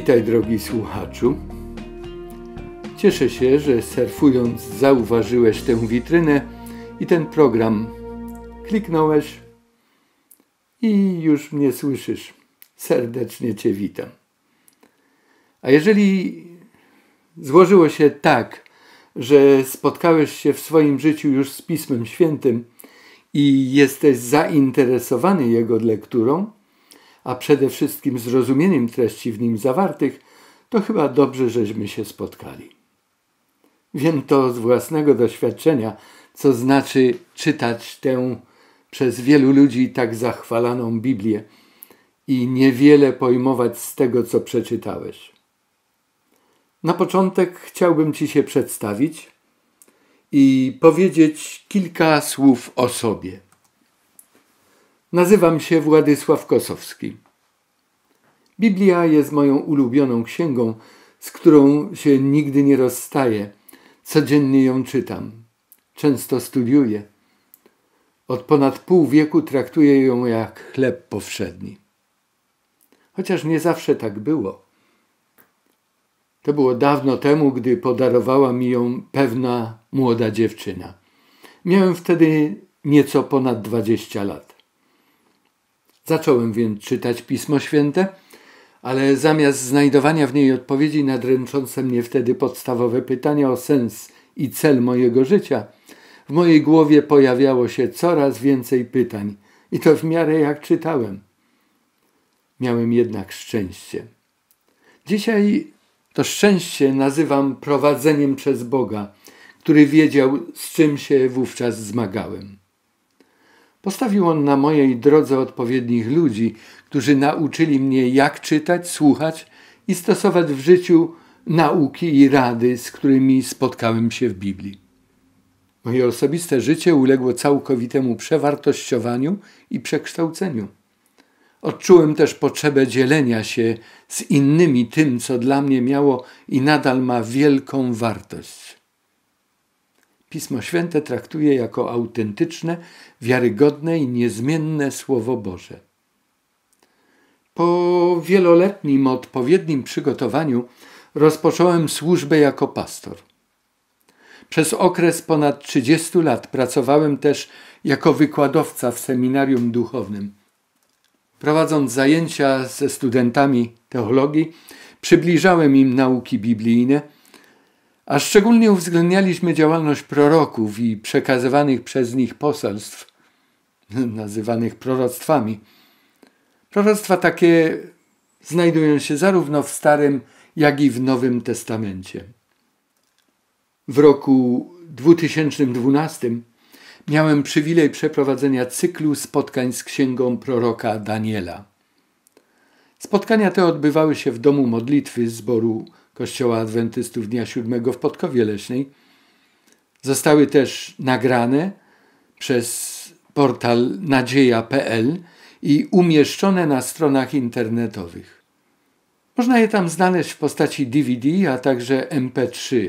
Witaj drogi słuchaczu. Cieszę się, że surfując zauważyłeś tę witrynę i ten program. Kliknąłeś i już mnie słyszysz. Serdecznie Cię witam. A jeżeli złożyło się tak, że spotkałeś się w swoim życiu już z Pismem Świętym i jesteś zainteresowany jego lekturą, a przede wszystkim zrozumieniem treści w nim zawartych, to chyba dobrze, żeśmy się spotkali. Wiem to z własnego doświadczenia, co znaczy czytać tę przez wielu ludzi tak zachwalaną Biblię i niewiele pojmować z tego, co przeczytałeś. Na początek chciałbym Ci się przedstawić i powiedzieć kilka słów o sobie. Nazywam się Władysław Kosowski. Biblia jest moją ulubioną księgą, z którą się nigdy nie rozstaję. Codziennie ją czytam. Często studiuję. Od ponad pół wieku traktuję ją jak chleb powszedni. Chociaż nie zawsze tak było. To było dawno temu, gdy podarowała mi ją pewna młoda dziewczyna. Miałem wtedy nieco ponad dwadzieścia lat. Zacząłem więc czytać Pismo Święte, ale zamiast znajdowania w niej odpowiedzi na dręczące mnie wtedy podstawowe pytania o sens i cel mojego życia, w mojej głowie pojawiało się coraz więcej pytań i to w miarę jak czytałem. Miałem jednak szczęście. Dzisiaj to szczęście nazywam prowadzeniem przez Boga, który wiedział, z czym się wówczas zmagałem. Postawił on na mojej drodze odpowiednich ludzi, którzy nauczyli mnie, jak czytać, słuchać i stosować w życiu nauki i rady, z którymi spotkałem się w Biblii. Moje osobiste życie uległo całkowitemu przewartościowaniu i przekształceniu. Odczułem też potrzebę dzielenia się z innymi tym, co dla mnie miało i nadal ma wielką wartość. Pismo Święte traktuję jako autentyczne wiarygodne i niezmienne Słowo Boże. Po wieloletnim odpowiednim przygotowaniu rozpocząłem służbę jako pastor. Przez okres ponad 30 lat pracowałem też jako wykładowca w seminarium duchownym. Prowadząc zajęcia ze studentami teologii, przybliżałem im nauki biblijne, a szczególnie uwzględnialiśmy działalność proroków i przekazywanych przez nich poselstw nazywanych proroctwami. Proroctwa takie znajdują się zarówno w Starym, jak i w Nowym Testamencie. W roku 2012 miałem przywilej przeprowadzenia cyklu spotkań z księgą proroka Daniela. Spotkania te odbywały się w domu modlitwy zboru Kościoła Adwentystów Dnia Siódmego w Podkowie Leśnej. Zostały też nagrane przez portal nadzieja.pl i umieszczone na stronach internetowych. Można je tam znaleźć w postaci DVD, a także MP3.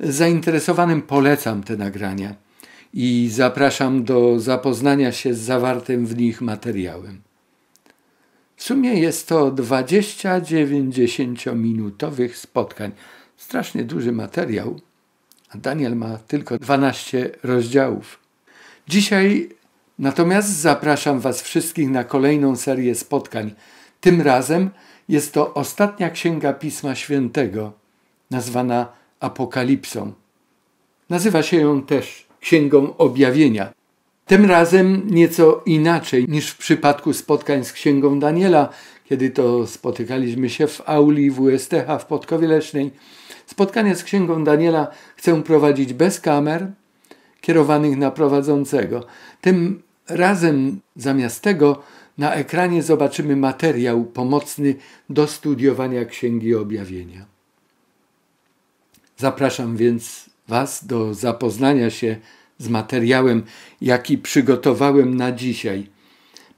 Zainteresowanym polecam te nagrania i zapraszam do zapoznania się z zawartym w nich materiałem. W sumie jest to 29 minutowych spotkań. Strasznie duży materiał, a Daniel ma tylko 12 rozdziałów. Dzisiaj Natomiast zapraszam Was wszystkich na kolejną serię spotkań. Tym razem jest to ostatnia księga Pisma Świętego, nazwana Apokalipsą. Nazywa się ją też Księgą Objawienia. Tym razem nieco inaczej niż w przypadku spotkań z Księgą Daniela, kiedy to spotykaliśmy się w auli WSTH w Podkowie leśnej. Spotkanie z Księgą Daniela chcę prowadzić bez kamer kierowanych na prowadzącego. Tym Razem zamiast tego na ekranie zobaczymy materiał pomocny do studiowania Księgi Objawienia. Zapraszam więc Was do zapoznania się z materiałem, jaki przygotowałem na dzisiaj.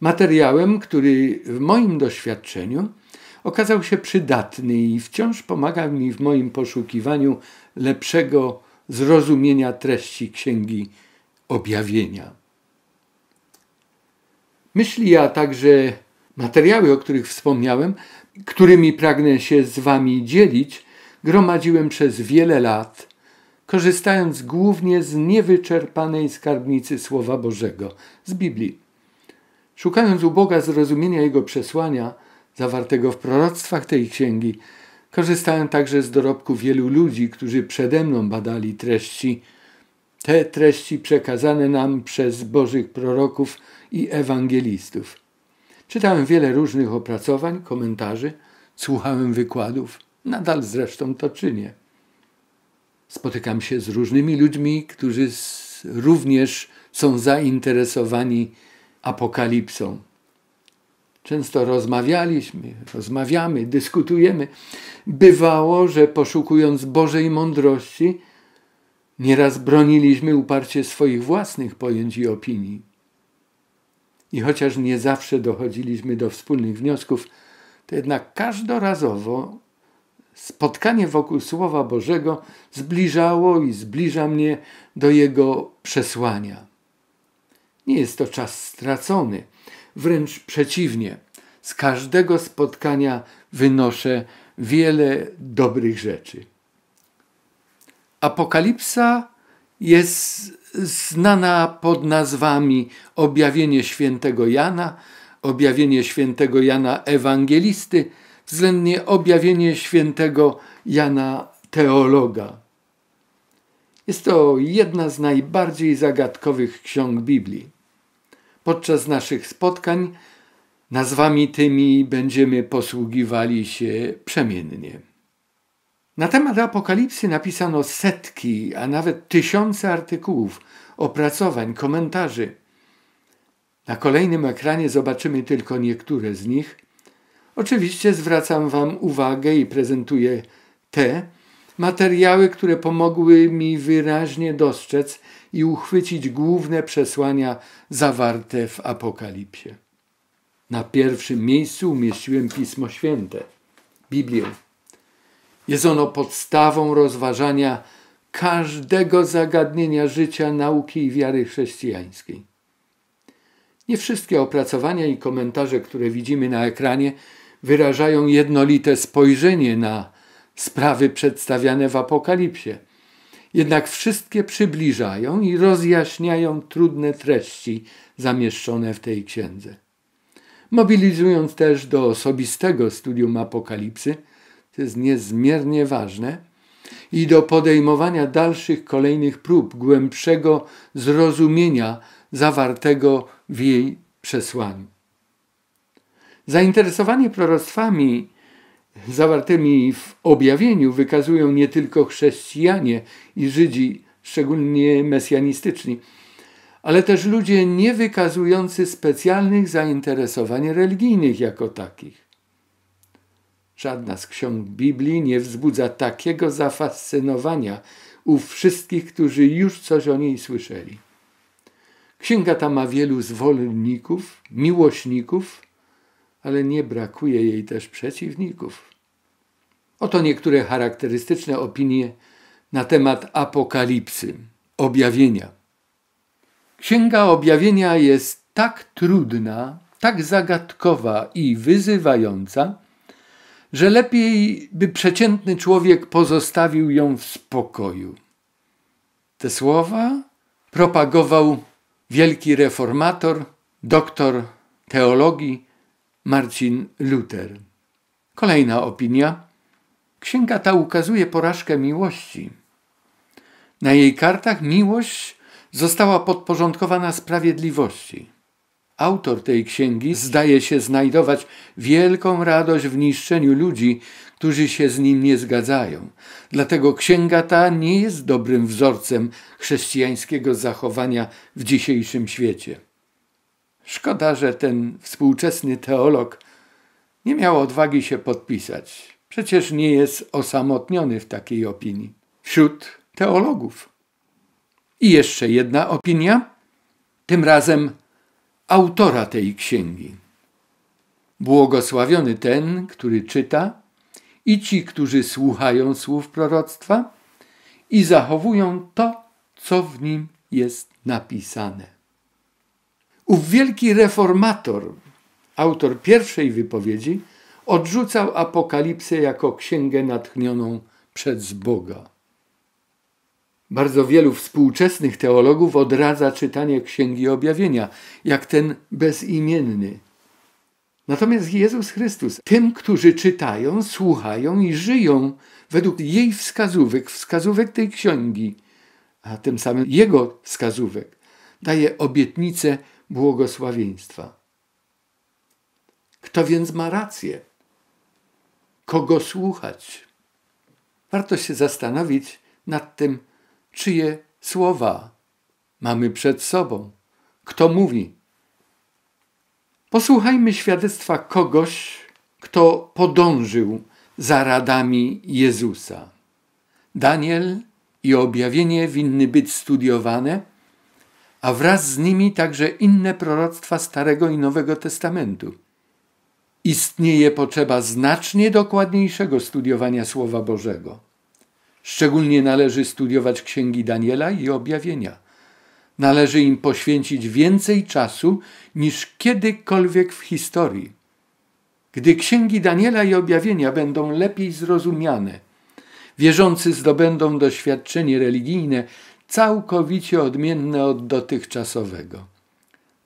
Materiałem, który w moim doświadczeniu okazał się przydatny i wciąż pomaga mi w moim poszukiwaniu lepszego zrozumienia treści Księgi Objawienia myśli, a także materiały, o których wspomniałem, którymi pragnę się z Wami dzielić, gromadziłem przez wiele lat, korzystając głównie z niewyczerpanej skarbnicy Słowa Bożego, z Biblii. Szukając u Boga zrozumienia Jego przesłania, zawartego w proroctwach tej księgi, korzystałem także z dorobku wielu ludzi, którzy przede mną badali treści. Te treści przekazane nam przez Bożych proroków – i ewangelistów. Czytałem wiele różnych opracowań, komentarzy, słuchałem wykładów, nadal zresztą to czynię. Spotykam się z różnymi ludźmi, którzy również są zainteresowani apokalipsą. Często rozmawialiśmy, rozmawiamy, dyskutujemy. Bywało, że poszukując Bożej mądrości, nieraz broniliśmy uparcie swoich własnych pojęć i opinii. I chociaż nie zawsze dochodziliśmy do wspólnych wniosków, to jednak każdorazowo spotkanie wokół Słowa Bożego zbliżało i zbliża mnie do Jego przesłania. Nie jest to czas stracony, wręcz przeciwnie. Z każdego spotkania wynoszę wiele dobrych rzeczy. Apokalipsa jest znana pod nazwami Objawienie Świętego Jana, Objawienie Świętego Jana Ewangelisty, względnie Objawienie Świętego Jana Teologa. Jest to jedna z najbardziej zagadkowych ksiąg Biblii. Podczas naszych spotkań nazwami tymi będziemy posługiwali się przemiennie. Na temat apokalipsy napisano setki, a nawet tysiące artykułów, opracowań, komentarzy. Na kolejnym ekranie zobaczymy tylko niektóre z nich. Oczywiście zwracam Wam uwagę i prezentuję te materiały, które pomogły mi wyraźnie dostrzec i uchwycić główne przesłania zawarte w Apokalipsie. Na pierwszym miejscu umieściłem Pismo Święte, Biblię. Jest ono podstawą rozważania każdego zagadnienia życia, nauki i wiary chrześcijańskiej. Nie wszystkie opracowania i komentarze, które widzimy na ekranie, wyrażają jednolite spojrzenie na sprawy przedstawiane w Apokalipsie. Jednak wszystkie przybliżają i rozjaśniają trudne treści zamieszczone w tej księdze. Mobilizując też do osobistego studium Apokalipsy, to jest niezmiernie ważne, i do podejmowania dalszych kolejnych prób głębszego zrozumienia zawartego w jej przesłaniu. Zainteresowanie proroctwami zawartymi w objawieniu wykazują nie tylko chrześcijanie i Żydzi, szczególnie mesjanistyczni, ale też ludzie nie wykazujący specjalnych zainteresowań religijnych jako takich. Żadna z ksiąg Biblii nie wzbudza takiego zafascynowania u wszystkich, którzy już coś o niej słyszeli. Księga ta ma wielu zwolenników, miłośników, ale nie brakuje jej też przeciwników. Oto niektóre charakterystyczne opinie na temat apokalipsy, objawienia. Księga objawienia jest tak trudna, tak zagadkowa i wyzywająca, że lepiej by przeciętny człowiek pozostawił ją w spokoju. Te słowa propagował wielki reformator, doktor teologii Marcin Luther. Kolejna opinia. Księga ta ukazuje porażkę miłości. Na jej kartach miłość została podporządkowana sprawiedliwości. Autor tej księgi zdaje się znajdować wielką radość w niszczeniu ludzi, którzy się z nim nie zgadzają. Dlatego księga ta nie jest dobrym wzorcem chrześcijańskiego zachowania w dzisiejszym świecie. Szkoda, że ten współczesny teolog nie miał odwagi się podpisać. Przecież nie jest osamotniony w takiej opinii wśród teologów. I jeszcze jedna opinia, tym razem autora tej księgi. Błogosławiony ten, który czyta, i ci, którzy słuchają słów proroctwa i zachowują to, co w nim jest napisane. Ów wielki reformator, autor pierwszej wypowiedzi, odrzucał apokalipsę jako księgę natchnioną przez Boga. Bardzo wielu współczesnych teologów odradza czytanie Księgi Objawienia, jak ten bezimienny. Natomiast Jezus Chrystus tym, którzy czytają, słuchają i żyją według jej wskazówek, wskazówek tej księgi, a tym samym jego wskazówek, daje obietnicę błogosławieństwa. Kto więc ma rację? Kogo słuchać? Warto się zastanowić nad tym, czyje słowa mamy przed sobą, kto mówi. Posłuchajmy świadectwa kogoś, kto podążył za radami Jezusa. Daniel i objawienie winny być studiowane, a wraz z nimi także inne proroctwa Starego i Nowego Testamentu. Istnieje potrzeba znacznie dokładniejszego studiowania Słowa Bożego. Szczególnie należy studiować księgi Daniela i objawienia. Należy im poświęcić więcej czasu niż kiedykolwiek w historii. Gdy księgi Daniela i objawienia będą lepiej zrozumiane, wierzący zdobędą doświadczenie religijne całkowicie odmienne od dotychczasowego.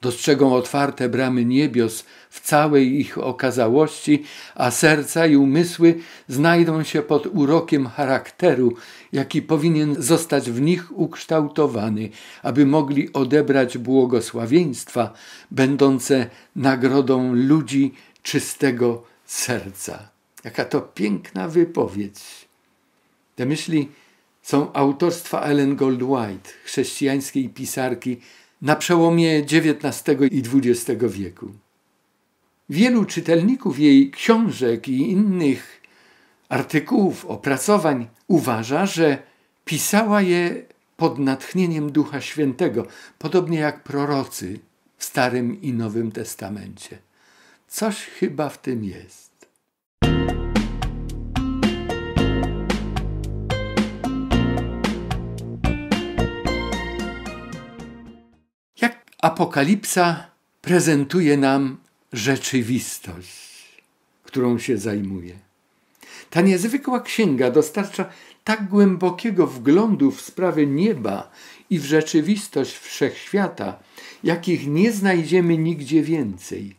Dostrzegą otwarte bramy niebios w całej ich okazałości, a serca i umysły znajdą się pod urokiem charakteru, jaki powinien zostać w nich ukształtowany, aby mogli odebrać błogosławieństwa będące nagrodą ludzi czystego serca. Jaka to piękna wypowiedź. Te myśli są autorstwa Ellen Goldwhite, chrześcijańskiej pisarki na przełomie XIX i XX wieku. Wielu czytelników jej książek i innych artykułów, opracowań uważa, że pisała je pod natchnieniem Ducha Świętego, podobnie jak prorocy w Starym i Nowym Testamencie. Coś chyba w tym jest. Apokalipsa prezentuje nam rzeczywistość, którą się zajmuje. Ta niezwykła księga dostarcza tak głębokiego wglądu w sprawy nieba i w rzeczywistość wszechświata, jakich nie znajdziemy nigdzie więcej.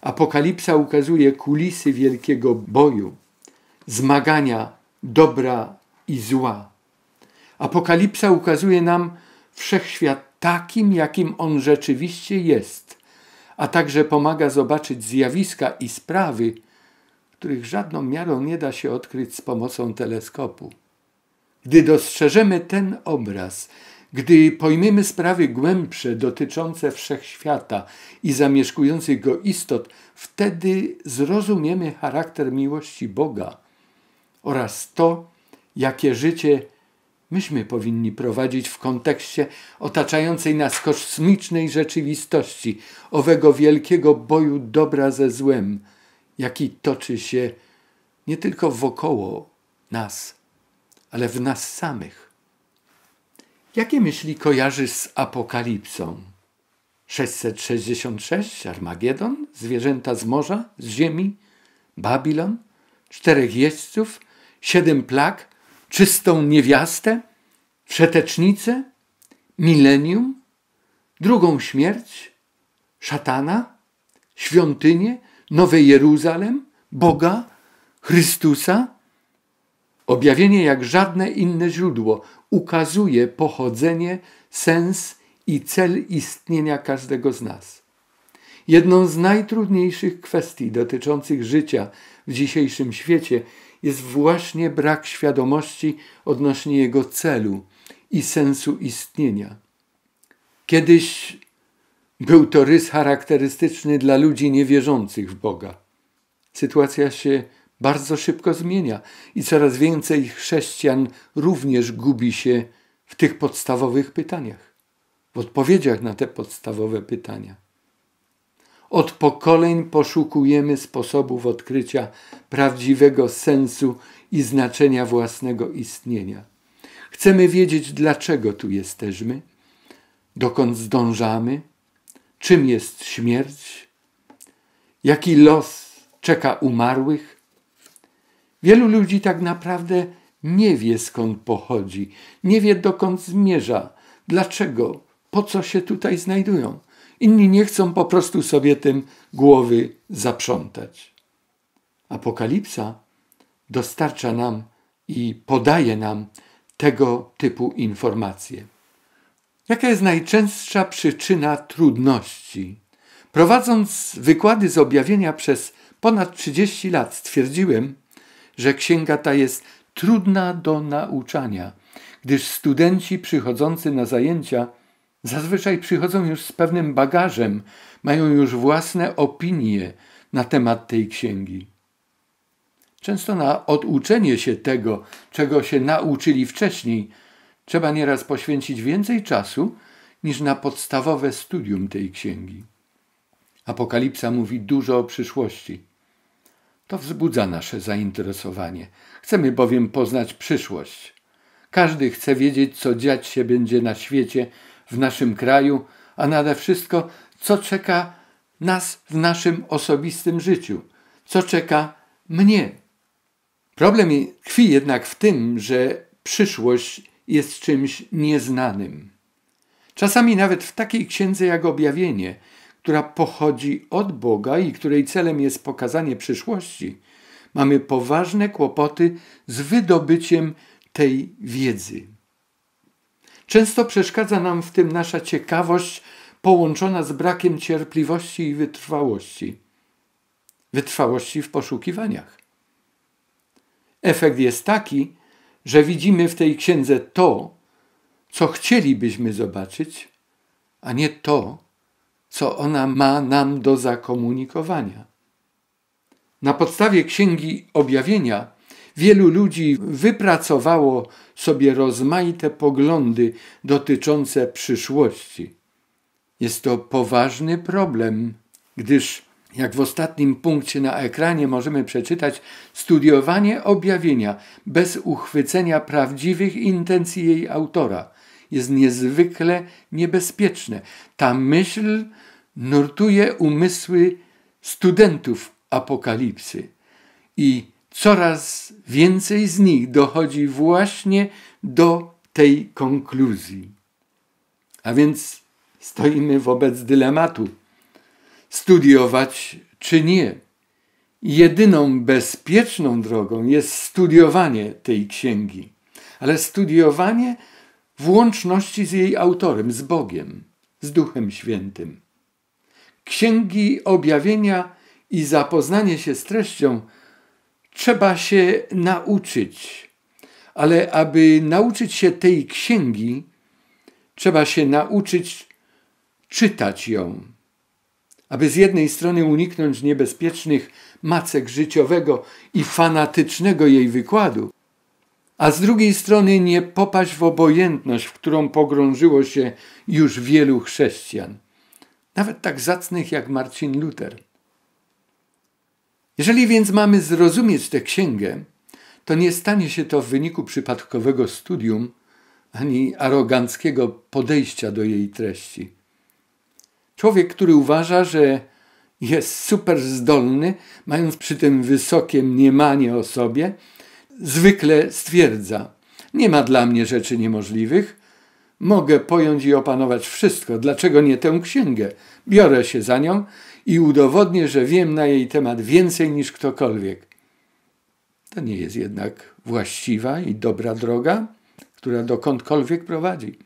Apokalipsa ukazuje kulisy wielkiego boju, zmagania dobra i zła. Apokalipsa ukazuje nam wszechświat takim, jakim on rzeczywiście jest, a także pomaga zobaczyć zjawiska i sprawy, których żadną miarą nie da się odkryć z pomocą teleskopu. Gdy dostrzeżemy ten obraz, gdy pojmiemy sprawy głębsze dotyczące wszechświata i zamieszkujących go istot, wtedy zrozumiemy charakter miłości Boga oraz to, jakie życie myśmy powinni prowadzić w kontekście otaczającej nas kosmicznej rzeczywistości, owego wielkiego boju dobra ze złem, jaki toczy się nie tylko wokoło nas, ale w nas samych. Jakie myśli kojarzysz z apokalipsą? 666 Armagedon, zwierzęta z morza, z ziemi, Babilon, czterech jeźdźców, siedem plag, czystą niewiastę, przetecznicę, milenium, drugą śmierć, szatana, świątynię, Nowe Jeruzalem, Boga, Chrystusa? Objawienie jak żadne inne źródło ukazuje pochodzenie, sens i cel istnienia każdego z nas. Jedną z najtrudniejszych kwestii dotyczących życia w dzisiejszym świecie jest właśnie brak świadomości odnośnie jego celu i sensu istnienia. Kiedyś był to rys charakterystyczny dla ludzi niewierzących w Boga. Sytuacja się bardzo szybko zmienia i coraz więcej chrześcijan również gubi się w tych podstawowych pytaniach, w odpowiedziach na te podstawowe pytania. Od pokoleń poszukujemy sposobów odkrycia prawdziwego sensu i znaczenia własnego istnienia. Chcemy wiedzieć, dlaczego tu jesteśmy, dokąd zdążamy, czym jest śmierć, jaki los czeka umarłych. Wielu ludzi tak naprawdę nie wie skąd pochodzi, nie wie dokąd zmierza, dlaczego, po co się tutaj znajdują. Inni nie chcą po prostu sobie tym głowy zaprzątać. Apokalipsa dostarcza nam i podaje nam tego typu informacje. Jaka jest najczęstsza przyczyna trudności? Prowadząc wykłady z objawienia przez ponad 30 lat, stwierdziłem, że księga ta jest trudna do nauczania, gdyż studenci przychodzący na zajęcia Zazwyczaj przychodzą już z pewnym bagażem, mają już własne opinie na temat tej księgi. Często na oduczenie się tego, czego się nauczyli wcześniej, trzeba nieraz poświęcić więcej czasu niż na podstawowe studium tej księgi. Apokalipsa mówi dużo o przyszłości. To wzbudza nasze zainteresowanie. Chcemy bowiem poznać przyszłość. Każdy chce wiedzieć, co dziać się będzie na świecie w naszym kraju, a nade wszystko, co czeka nas w naszym osobistym życiu, co czeka mnie. Problem tkwi jednak w tym, że przyszłość jest czymś nieznanym. Czasami nawet w takiej księdze jak objawienie, która pochodzi od Boga i której celem jest pokazanie przyszłości, mamy poważne kłopoty z wydobyciem tej wiedzy. Często przeszkadza nam w tym nasza ciekawość połączona z brakiem cierpliwości i wytrwałości. Wytrwałości w poszukiwaniach. Efekt jest taki, że widzimy w tej księdze to, co chcielibyśmy zobaczyć, a nie to, co ona ma nam do zakomunikowania. Na podstawie Księgi Objawienia Wielu ludzi wypracowało sobie rozmaite poglądy dotyczące przyszłości. Jest to poważny problem, gdyż, jak w ostatnim punkcie na ekranie możemy przeczytać, studiowanie objawienia bez uchwycenia prawdziwych intencji jej autora jest niezwykle niebezpieczne. Ta myśl nurtuje umysły studentów apokalipsy i coraz więcej z nich dochodzi właśnie do tej konkluzji. A więc stoimy wobec dylematu: studiować czy nie. Jedyną bezpieczną drogą jest studiowanie tej księgi, ale studiowanie w łączności z jej autorem, z Bogiem, z Duchem Świętym. Księgi objawienia i zapoznanie się z treścią Trzeba się nauczyć, ale aby nauczyć się tej księgi, trzeba się nauczyć czytać ją. Aby z jednej strony uniknąć niebezpiecznych macek życiowego i fanatycznego jej wykładu, a z drugiej strony nie popaść w obojętność, w którą pogrążyło się już wielu chrześcijan, nawet tak zacnych jak Marcin Luther. Jeżeli więc mamy zrozumieć tę księgę, to nie stanie się to w wyniku przypadkowego studium ani aroganckiego podejścia do jej treści. Człowiek, który uważa, że jest superzdolny, mając przy tym wysokie mniemanie o sobie, zwykle stwierdza: Nie ma dla mnie rzeczy niemożliwych, mogę pojąć i opanować wszystko, dlaczego nie tę księgę? Biorę się za nią i udowodnię, że wiem na jej temat więcej niż ktokolwiek. To nie jest jednak właściwa i dobra droga, która dokądkolwiek prowadzi.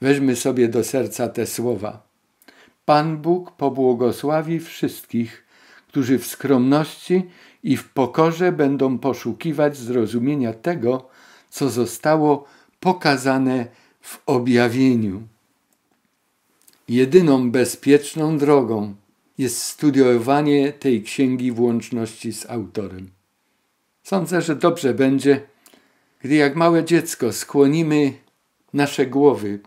Weźmy sobie do serca te słowa. Pan Bóg pobłogosławi wszystkich, którzy w skromności i w pokorze będą poszukiwać zrozumienia tego, co zostało pokazane w objawieniu. Jedyną bezpieczną drogą jest studiowanie tej księgi w łączności z autorem. Sądzę, że dobrze będzie, gdy jak małe dziecko skłonimy nasze głowy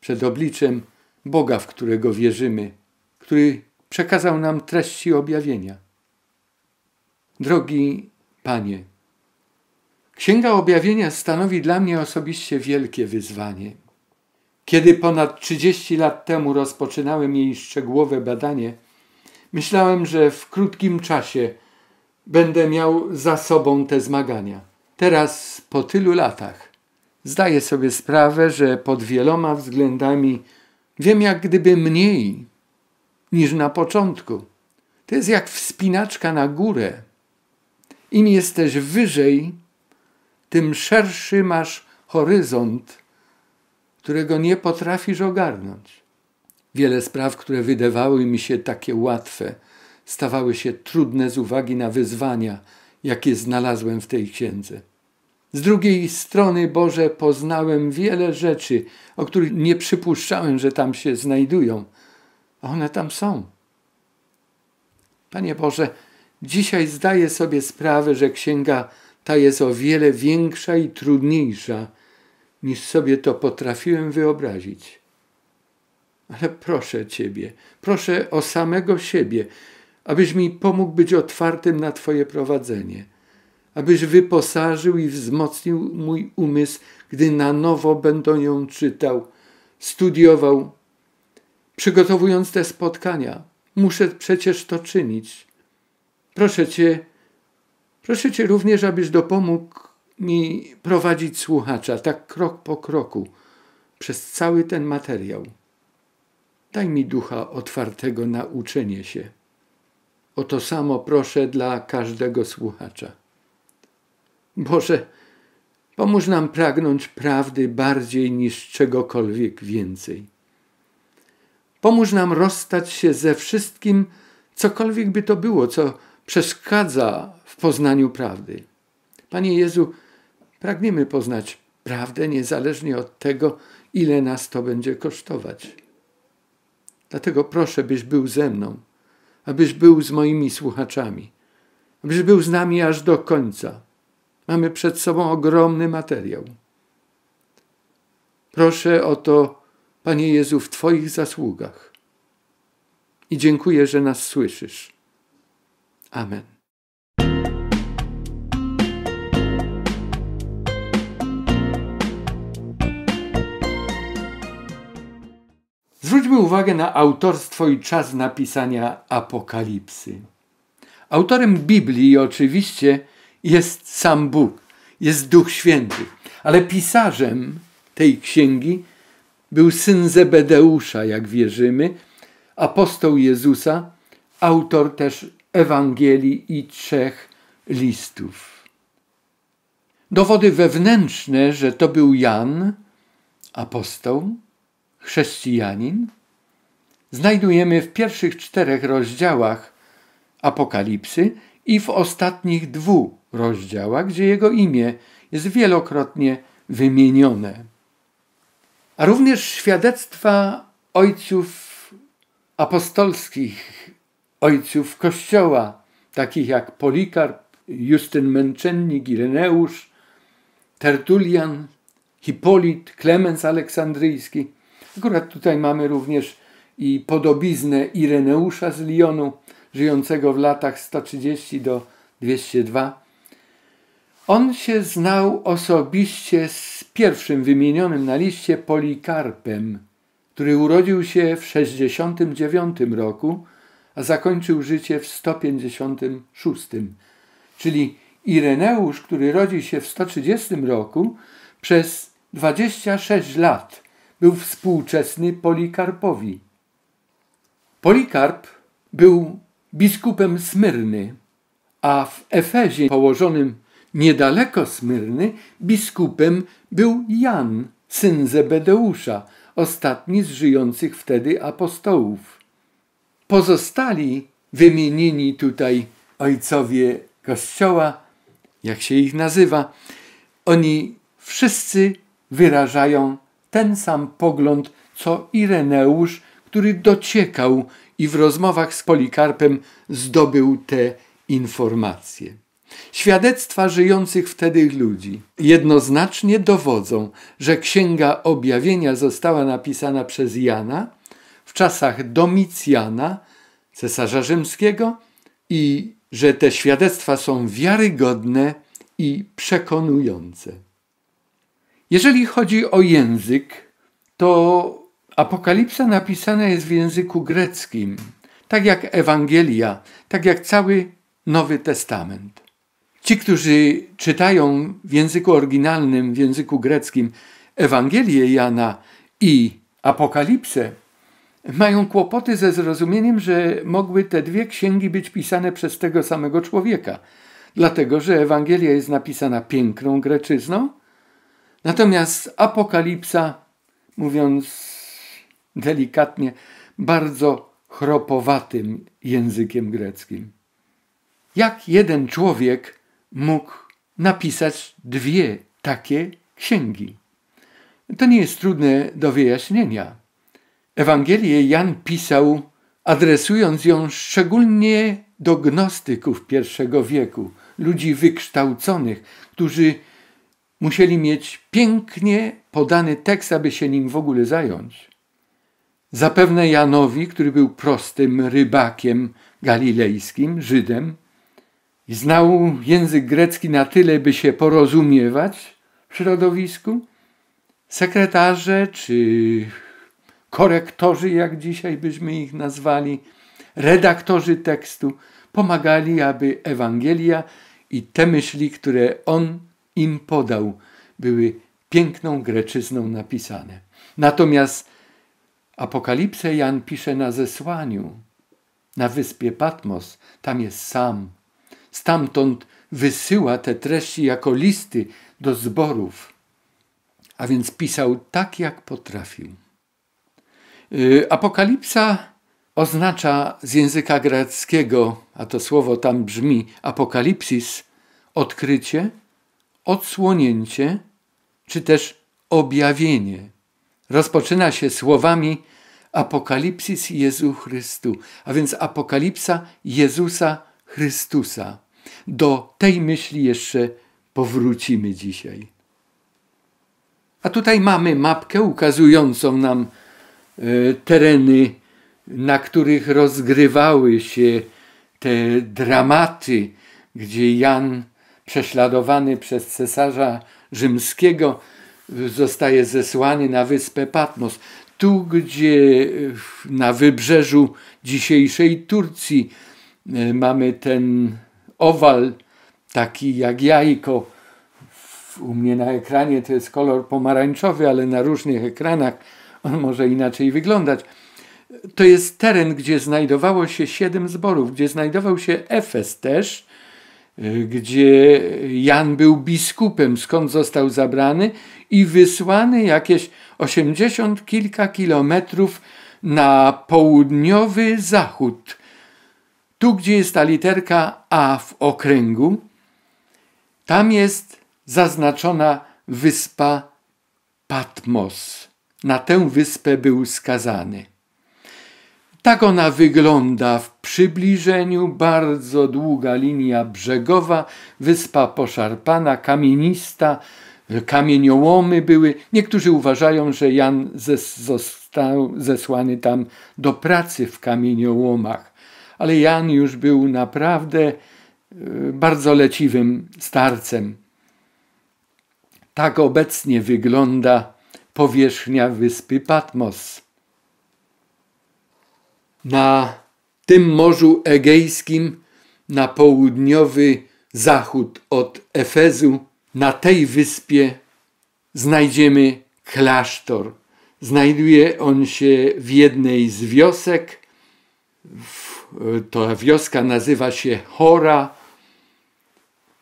przed obliczem Boga, w którego wierzymy, który przekazał nam treści objawienia. Drogi Panie, Księga Objawienia stanowi dla mnie osobiście wielkie wyzwanie. Kiedy ponad 30 lat temu rozpoczynałem jej szczegółowe badanie, myślałem, że w krótkim czasie będę miał za sobą te zmagania. Teraz, po tylu latach, zdaję sobie sprawę, że pod wieloma względami wiem jak gdyby mniej niż na początku. To jest jak wspinaczka na górę. Im jesteś wyżej, tym szerszy masz horyzont którego nie potrafisz ogarnąć. Wiele spraw, które wydawały mi się takie łatwe, stawały się trudne z uwagi na wyzwania, jakie znalazłem w tej księdze. Z drugiej strony, Boże, poznałem wiele rzeczy, o których nie przypuszczałem, że tam się znajdują, a one tam są. Panie Boże, dzisiaj zdaję sobie sprawę, że księga ta jest o wiele większa i trudniejsza niż sobie to potrafiłem wyobrazić. Ale proszę Ciebie, proszę o samego siebie, abyś mi pomógł być otwartym na Twoje prowadzenie, abyś wyposażył i wzmocnił mój umysł, gdy na nowo będę ją czytał, studiował, przygotowując te spotkania. Muszę przecież to czynić. Proszę Cię, proszę Cię również, abyś dopomógł mi prowadzić słuchacza tak krok po kroku przez cały ten materiał. Daj mi ducha otwartego na uczenie się. O to samo proszę dla każdego słuchacza. Boże, pomóż nam pragnąć prawdy bardziej niż czegokolwiek więcej. Pomóż nam rozstać się ze wszystkim, cokolwiek by to było, co przeszkadza w poznaniu prawdy. Panie Jezu, Pragniemy poznać prawdę niezależnie od tego, ile nas to będzie kosztować. Dlatego proszę, byś był ze mną, abyś był z moimi słuchaczami, abyś był z nami aż do końca. Mamy przed sobą ogromny materiał. Proszę o to, Panie Jezu, w Twoich zasługach. I dziękuję, że nas słyszysz. Amen. Zwróćmy uwagę na autorstwo i czas napisania Apokalipsy. Autorem Biblii oczywiście jest sam Bóg, jest Duch Święty, ale pisarzem tej księgi był syn Zebedeusza, jak wierzymy, apostoł Jezusa, autor też Ewangelii i trzech listów. Dowody wewnętrzne, że to był Jan, apostoł, chrześcijanin znajdujemy w pierwszych czterech rozdziałach Apokalipsy i w ostatnich dwóch rozdziałach, gdzie jego imię jest wielokrotnie wymienione. A również świadectwa ojców apostolskich, ojców Kościoła, takich jak Polikarp, Justyn Męczennik, Ireneusz, Tertulian, Hipolit, Klemens Aleksandryjski – Akurat tutaj mamy również i podobiznę Ireneusza z Lyonu, żyjącego w latach 130 do 202. On się znał osobiście z pierwszym wymienionym na liście Polikarpem, który urodził się w 69 roku, a zakończył życie w 156. Czyli Ireneusz, który rodzi się w 130 roku, przez 26 lat był współczesny Polikarpowi. Polikarp był biskupem Smyrny, a w Efezie położonym niedaleko Smyrny biskupem był Jan, syn Zebedeusza, ostatni z żyjących wtedy apostołów. Pozostali wymienieni tutaj ojcowie Kościoła, jak się ich nazywa, oni wszyscy wyrażają ten sam pogląd co Ireneusz, który dociekał i w rozmowach z Polikarpem zdobył te informacje. Świadectwa żyjących wtedy ludzi jednoznacznie dowodzą, że Księga Objawienia została napisana przez Jana w czasach Domicjana, cesarza rzymskiego, i że te świadectwa są wiarygodne i przekonujące. Jeżeli chodzi o język, to Apokalipsa napisana jest w języku greckim, tak jak Ewangelia, tak jak cały Nowy Testament. Ci, którzy czytają w języku oryginalnym, w języku greckim Ewangelię Jana i Apokalipsę, mają kłopoty ze zrozumieniem, że mogły te dwie księgi być pisane przez tego samego człowieka, dlatego że Ewangelia jest napisana piękną greczyzną, Natomiast Apokalipsa, mówiąc delikatnie, bardzo chropowatym językiem greckim. Jak jeden człowiek mógł napisać dwie takie księgi? To nie jest trudne do wyjaśnienia. Ewangelię Jan pisał, adresując ją szczególnie do gnostyków pierwszego wieku, ludzi wykształconych, którzy Musieli mieć pięknie podany tekst, aby się nim w ogóle zająć. Zapewne Janowi, który był prostym rybakiem galilejskim, Żydem, znał język grecki na tyle, by się porozumiewać w środowisku, sekretarze czy korektorzy, jak dzisiaj byśmy ich nazwali, redaktorzy tekstu, pomagali, aby Ewangelia i te myśli, które on im podał, były piękną greczyzną napisane. Natomiast Apokalipsę Jan pisze na zesłaniu, na wyspie Patmos, tam jest sam. Stamtąd wysyła te treści jako listy do zborów, a więc pisał tak, jak potrafił. Y, Apokalipsa oznacza z języka greckiego, a to słowo tam brzmi apokalipsis, odkrycie, odsłonięcie czy też objawienie. Rozpoczyna się słowami Apokalipsis Jezu Chrystu, a więc apokalipsa Jezusa Chrystusa. Do tej myśli jeszcze powrócimy dzisiaj. A tutaj mamy mapkę ukazującą nam e, tereny, na których rozgrywały się te dramaty, gdzie Jan prześladowany przez cesarza rzymskiego, zostaje zesłany na wyspę Patmos. Tu, gdzie na wybrzeżu dzisiejszej Turcji e, mamy ten owal, taki jak jajko. U mnie na ekranie to jest kolor pomarańczowy, ale na różnych ekranach on może inaczej wyglądać. To jest teren, gdzie znajdowało się siedem zborów, gdzie znajdował się Efes też, gdzie Jan był biskupem, skąd został zabrany i wysłany jakieś 80 kilka kilometrów na południowy zachód. Tu, gdzie jest ta literka A w okręgu, tam jest zaznaczona wyspa Patmos. Na tę wyspę był skazany. Tak ona wygląda w przybliżeniu, bardzo długa linia brzegowa, wyspa poszarpana, kamienista, kamieniołomy były. Niektórzy uważają, że Jan zes został zesłany tam do pracy w kamieniołomach, ale Jan już był naprawdę e, bardzo leciwym starcem. Tak obecnie wygląda powierzchnia wyspy Patmos na tym Morzu Egejskim, na południowy zachód od Efezu, na tej wyspie znajdziemy klasztor. Znajduje on się w jednej z wiosek. Ta wioska nazywa się Chora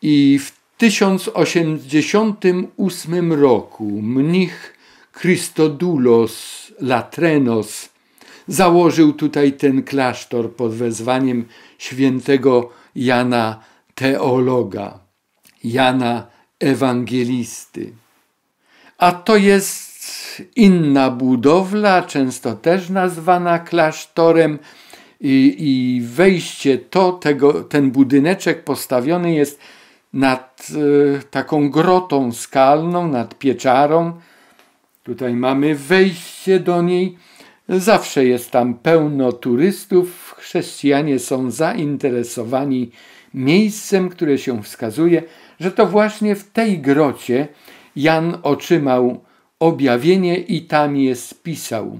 i w 1088 roku mnich Christodulos Latrenos Założył tutaj ten klasztor pod wezwaniem świętego Jana Teologa, Jana Ewangelisty. A to jest inna budowla, często też nazwana klasztorem, i, i wejście to, tego, ten budyneczek postawiony jest nad y, taką grotą skalną, nad pieczarą. Tutaj mamy wejście do niej Zawsze jest tam pełno turystów. Chrześcijanie są zainteresowani miejscem, które się wskazuje, że to właśnie w tej grocie Jan otrzymał objawienie i tam je spisał.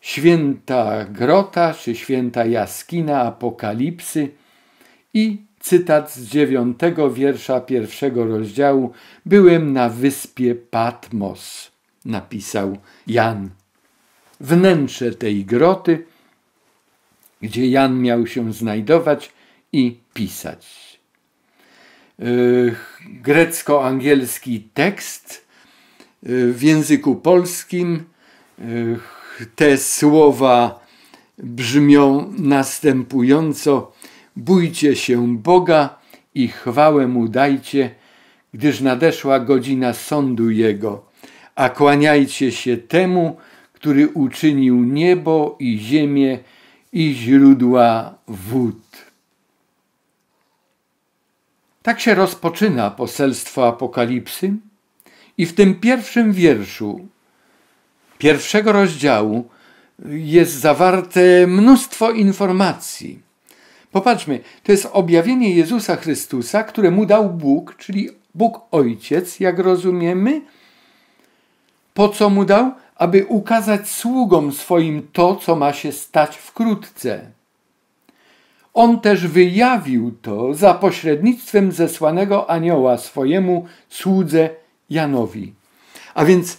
Święta grota czy święta jaskina Apokalipsy i cytat z dziewiątego wiersza pierwszego rozdziału Byłem na wyspie Patmos, napisał Jan wnętrze tej groty, gdzie Jan miał się znajdować i pisać. Grecko-angielski tekst w języku polskim. Te słowa brzmią następująco: Bójcie się Boga i chwałę mu dajcie, gdyż nadeszła godzina sądu jego, a kłaniajcie się temu, który uczynił niebo i ziemię i źródła wód. Tak się rozpoczyna poselstwo Apokalipsy i w tym pierwszym wierszu pierwszego rozdziału jest zawarte mnóstwo informacji. Popatrzmy, to jest objawienie Jezusa Chrystusa, które mu dał Bóg, czyli Bóg Ojciec, jak rozumiemy. Po co mu dał? aby ukazać sługom swoim to, co ma się stać wkrótce. On też wyjawił to za pośrednictwem zesłanego anioła swojemu słudze Janowi. A więc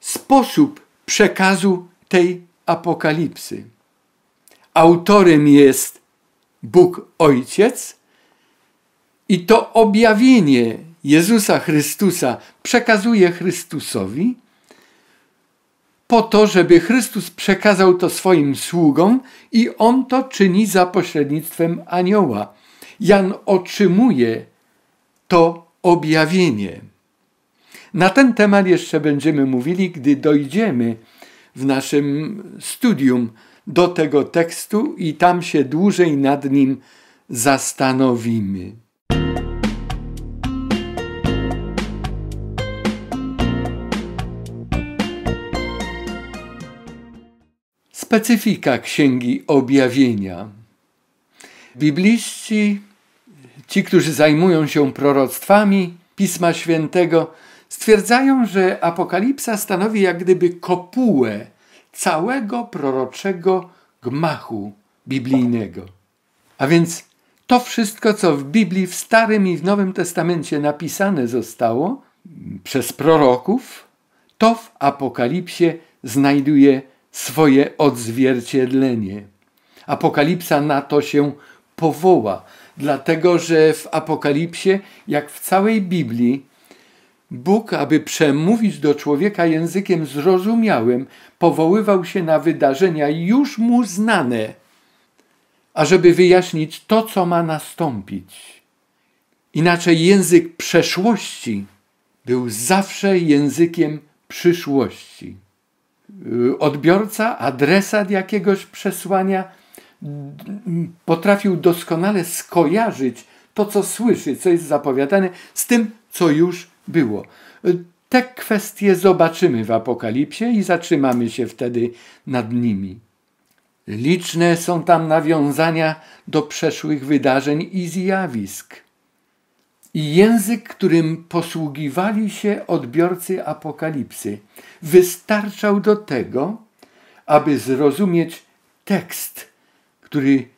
sposób przekazu tej apokalipsy. Autorem jest Bóg Ojciec i to objawienie Jezusa Chrystusa przekazuje Chrystusowi, po to, żeby Chrystus przekazał to swoim sługom i on to czyni za pośrednictwem anioła. Jan otrzymuje to objawienie. Na ten temat jeszcze będziemy mówili, gdy dojdziemy w naszym studium do tego tekstu i tam się dłużej nad nim zastanowimy. Specyfika Księgi Objawienia. Bibliści, ci, którzy zajmują się proroctwami Pisma Świętego, stwierdzają, że Apokalipsa stanowi jak gdyby kopułę całego proroczego gmachu biblijnego. A więc to wszystko, co w Biblii, w Starym i w Nowym Testamencie napisane zostało przez proroków, to w Apokalipsie znajduje swoje odzwierciedlenie. Apokalipsa na to się powoła, dlatego że w Apokalipsie, jak w całej Biblii, Bóg, aby przemówić do człowieka językiem zrozumiałym, powoływał się na wydarzenia już mu znane, ażeby wyjaśnić to, co ma nastąpić. Inaczej język przeszłości był zawsze językiem przyszłości. Y, odbiorca, adresat jakiegoś przesłania potrafił doskonale skojarzyć to, co słyszy, co jest zapowiadane, z tym, co już było. Y, te kwestie zobaczymy w Apokalipsie i zatrzymamy się wtedy nad nimi. Liczne są tam nawiązania do przeszłych wydarzeń i zjawisk i język, którym posługiwali się odbiorcy Apokalipsy, wystarczał do tego, aby zrozumieć tekst, który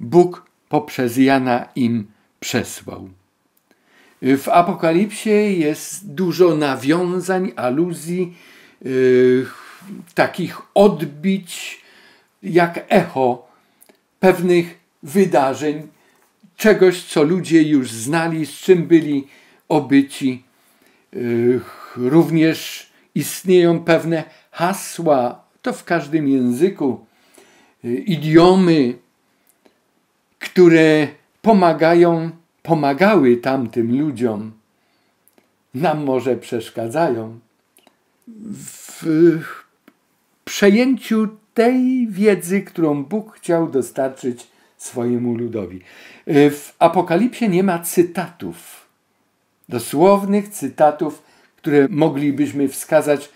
Bóg poprzez Jana im przesłał. W Apokalipsie jest dużo nawiązań, aluzji, yy, takich odbić, jak echo pewnych wydarzeń, czegoś, co ludzie już znali, z czym byli obyci. Również istnieją pewne hasła, to w każdym języku, idiomy, które pomagają, pomagały tamtym ludziom. Nam może przeszkadzają. W przejęciu tej wiedzy, którą Bóg chciał dostarczyć swojemu ludowi. Y, w Apokalipsie nie ma cytatów, dosłownych cytatów, które moglibyśmy wskazać,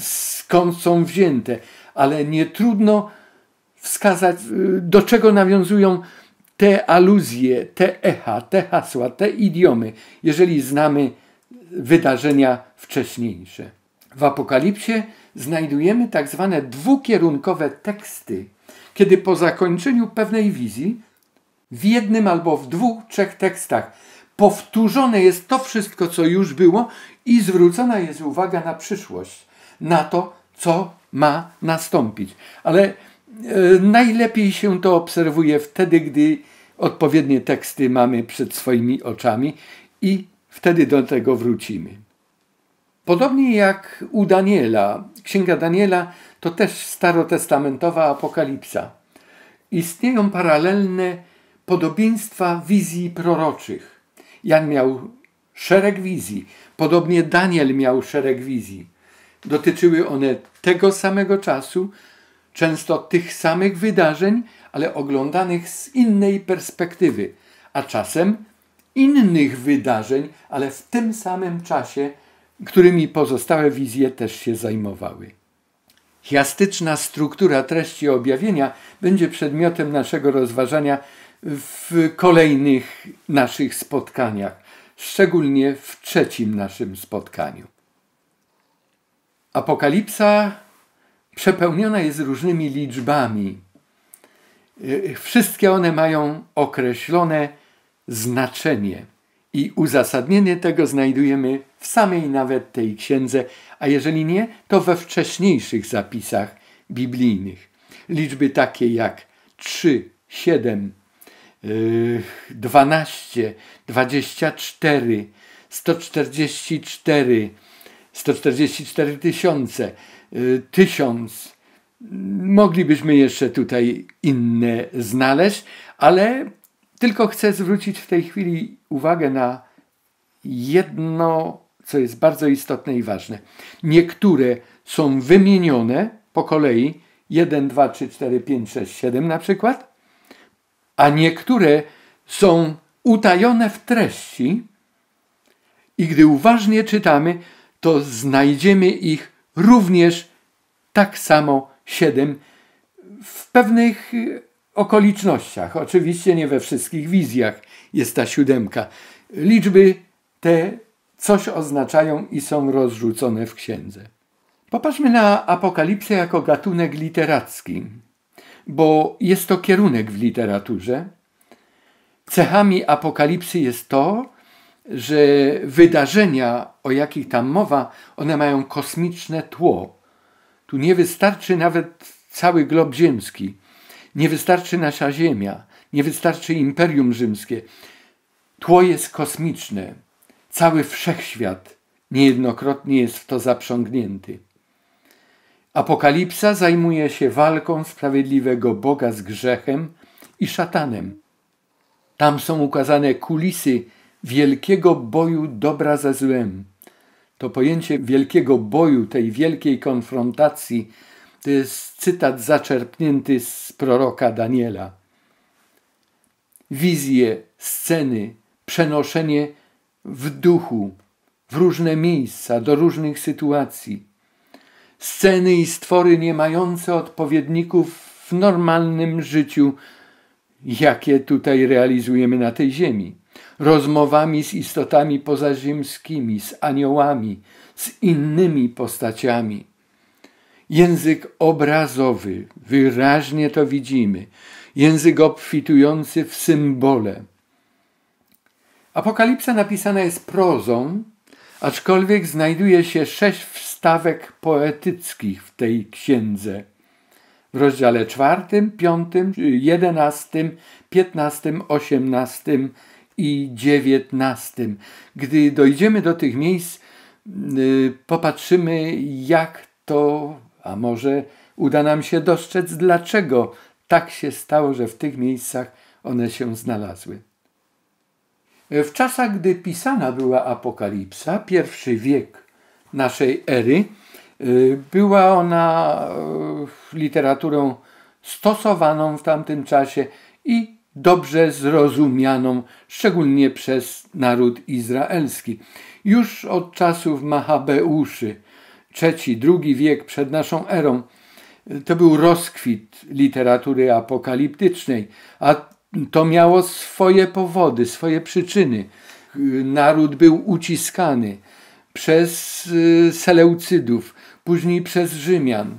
skąd są wzięte, ale nie trudno wskazać, y, do czego nawiązują te aluzje, te echa, te hasła, te idiomy, jeżeli znamy wydarzenia wcześniejsze. W Apokalipsie znajdujemy tak zwane dwukierunkowe teksty, kiedy po zakończeniu pewnej wizji w jednym albo w dwóch, trzech tekstach powtórzone jest to wszystko, co już było i zwrócona jest uwaga na przyszłość, na to, co ma nastąpić. Ale e, najlepiej się to obserwuje wtedy, gdy odpowiednie teksty mamy przed swoimi oczami i wtedy do tego wrócimy. Podobnie jak u Daniela, Księga Daniela to też starotestamentowa apokalipsa. Istnieją paralelne podobieństwa wizji proroczych. Jan miał szereg wizji, podobnie Daniel miał szereg wizji. Dotyczyły one tego samego czasu, często tych samych wydarzeń, ale oglądanych z innej perspektywy, a czasem innych wydarzeń, ale w tym samym czasie, którymi pozostałe wizje też się zajmowały. Chiastyczna struktura treści objawienia będzie przedmiotem naszego rozważania w kolejnych naszych spotkaniach, szczególnie w trzecim naszym spotkaniu. Apokalipsa przepełniona jest różnymi liczbami. E, wszystkie one mają określone znaczenie. I uzasadnienie tego znajdujemy w samej nawet tej księdze, a jeżeli nie, to we wcześniejszych zapisach biblijnych. Liczby takie jak 3, 7, 12, 24, 144, 144 tysiące, yy, tysiąc. Moglibyśmy jeszcze tutaj inne znaleźć, ale tylko chcę zwrócić w tej chwili uwagę na jedno, co jest bardzo istotne i ważne. Niektóre są wymienione po kolei 1, 2, 3, 4, 5, 6, 7 na przykład – a niektóre są utajone w treści, i gdy uważnie czytamy, to znajdziemy ich również tak samo siedem w pewnych okolicznościach. Oczywiście nie we wszystkich wizjach jest ta siódemka. Liczby te coś oznaczają i są rozrzucone w księdze. Popatrzmy na apokalipsę jako gatunek literacki bo jest to kierunek w literaturze. Cechami apokalipsy jest to, że wydarzenia, o jakich tam mowa, one mają kosmiczne tło. Tu nie wystarczy nawet cały glob ziemski, nie wystarczy nasza Ziemia, nie wystarczy Imperium Rzymskie. Tło jest kosmiczne, cały wszechświat niejednokrotnie jest w to zaprzągnięty. Apokalipsa zajmuje się walką sprawiedliwego Boga z grzechem i szatanem. Tam są ukazane kulisy wielkiego boju dobra ze złem. To pojęcie wielkiego boju, tej wielkiej konfrontacji, to jest cytat zaczerpnięty z proroka Daniela. Wizje, sceny, przenoszenie w duchu, w różne miejsca, do różnych sytuacji sceny i stwory nie mające odpowiedników w normalnym życiu, jakie tutaj realizujemy na tej ziemi. Rozmowami z istotami pozaziemskimi, z aniołami, z innymi postaciami. Język obrazowy, wyraźnie to widzimy. Język obfitujący w symbole. Apokalipsa napisana jest prozą, aczkolwiek znajduje się sześć stawek poetyckich w tej księdze. W rozdziale 4, 5, 11, 15, 18 i 19. Gdy dojdziemy do tych miejsc, y, popatrzymy, jak to, a może uda nam się dostrzec, dlaczego tak się stało, że w tych miejscach one się znalazły. W czasach, gdy pisana była apokalipsa, pierwszy wiek naszej ery. Y, była ona y, literaturą stosowaną w tamtym czasie i dobrze zrozumianą, szczególnie przez naród izraelski. Już od czasów Machabeuszy, III, II wiek przed naszą erą, y, to był rozkwit literatury apokaliptycznej, a to miało swoje powody, swoje przyczyny. Naród był uciskany, przez y, Seleucydów, później przez Rzymian.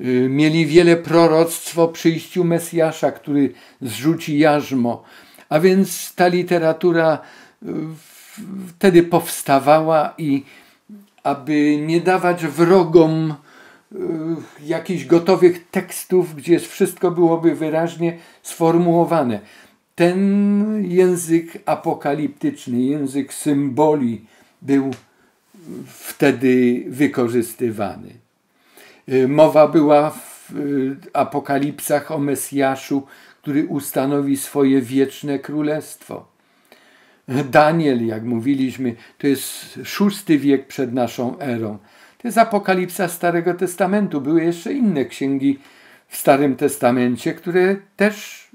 Y, mieli wiele proroctwo o przyjściu Mesjasza, który zrzuci jarzmo. A więc ta literatura y, wtedy powstawała i aby nie dawać wrogom jakichś gotowych tekstów, gdzie wszystko byłoby wyraźnie sformułowane. Ten język apokaliptyczny, język symboli był wtedy wykorzystywany. Y, mowa była w y, apokalipsach o Mesjaszu, który ustanowi swoje wieczne królestwo. Daniel, jak mówiliśmy, to jest szósty wiek przed naszą erą. To jest apokalipsa Starego Testamentu. Były jeszcze inne księgi w Starym Testamencie, które też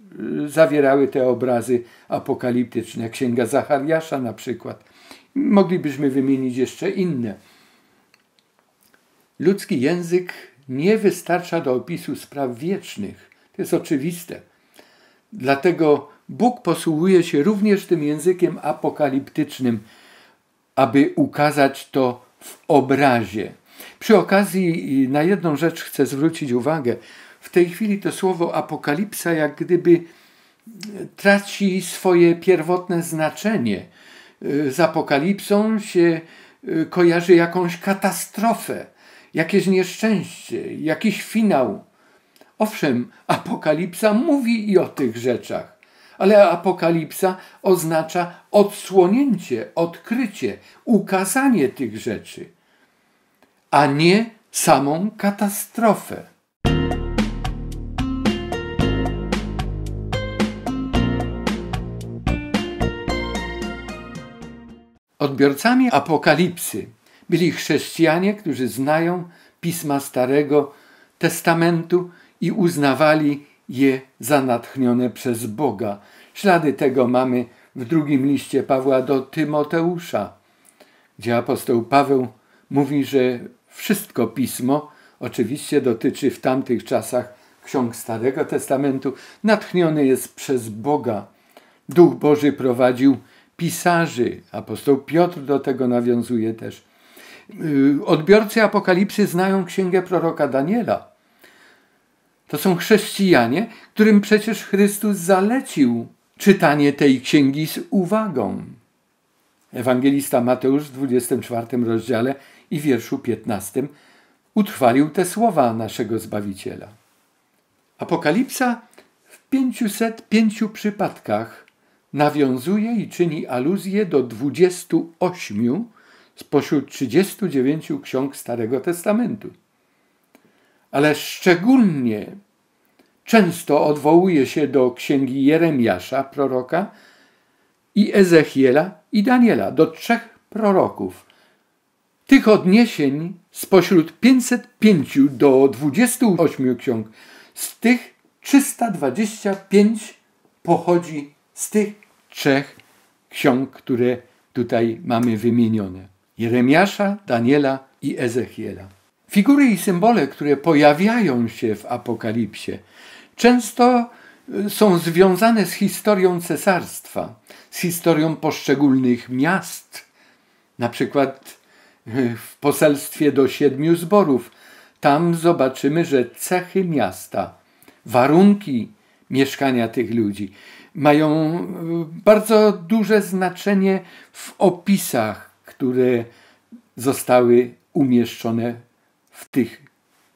y, zawierały te obrazy apokaliptyczne. Księga Zachariasza na przykład. Moglibyśmy wymienić jeszcze inne. Ludzki język nie wystarcza do opisu spraw wiecznych. To jest oczywiste. Dlatego Bóg posługuje się również tym językiem apokaliptycznym, aby ukazać to w obrazie. Przy okazji na jedną rzecz chcę zwrócić uwagę. W tej chwili to słowo apokalipsa jak gdyby traci swoje pierwotne znaczenie. Y, z apokalipsą się y, kojarzy jakąś katastrofę, jakieś nieszczęście, jakiś finał. Owszem, apokalipsa mówi i o tych rzeczach, ale apokalipsa oznacza odsłonięcie, odkrycie, ukazanie tych rzeczy, a nie samą katastrofę. Odbiorcami apokalipsy byli chrześcijanie, którzy znają pisma Starego Testamentu i uznawali je za natchnione przez Boga. Ślady tego mamy w drugim liście Pawła do Tymoteusza, gdzie apostoł Paweł mówi, że wszystko pismo oczywiście dotyczy w tamtych czasach ksiąg Starego Testamentu, natchnione jest przez Boga. Duch Boży prowadził pisarzy. Apostoł Piotr do tego nawiązuje też. Y, odbiorcy Apokalipsy znają księgę proroka Daniela. To są chrześcijanie, którym przecież Chrystus zalecił czytanie tej księgi z uwagą. Ewangelista Mateusz w 24 rozdziale i wierszu 15 utrwalił te słowa naszego Zbawiciela. Apokalipsa w 505 przypadkach nawiązuje i czyni aluzję do 28 spośród 39 ksiąg Starego Testamentu. Ale szczególnie często odwołuje się do księgi Jeremiasza, proroka, i Ezechiela, i Daniela, do trzech proroków. Tych odniesień spośród 505 do 28 ksiąg, z tych 325 pochodzi z tych trzech ksiąg, które tutaj mamy wymienione: Jeremiasza, Daniela i Ezechiela. Figury i symbole, które pojawiają się w Apokalipsie, często y, są związane z historią cesarstwa, z historią poszczególnych miast. Na przykład y, w poselstwie do siedmiu zborów, tam zobaczymy, że cechy miasta, warunki mieszkania tych ludzi. Mają y, bardzo duże znaczenie w opisach, które zostały umieszczone w tych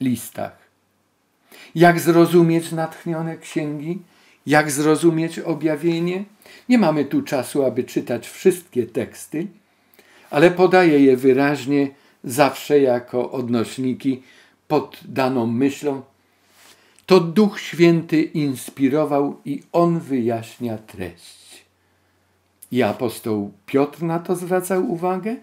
listach. Jak zrozumieć natchnione księgi? Jak zrozumieć objawienie? Nie mamy tu czasu, aby czytać wszystkie teksty, ale podaję je wyraźnie zawsze jako odnośniki pod daną myślą, to Duch Święty inspirował i on wyjaśnia treść. I apostoł Piotr na to zwracał uwagę,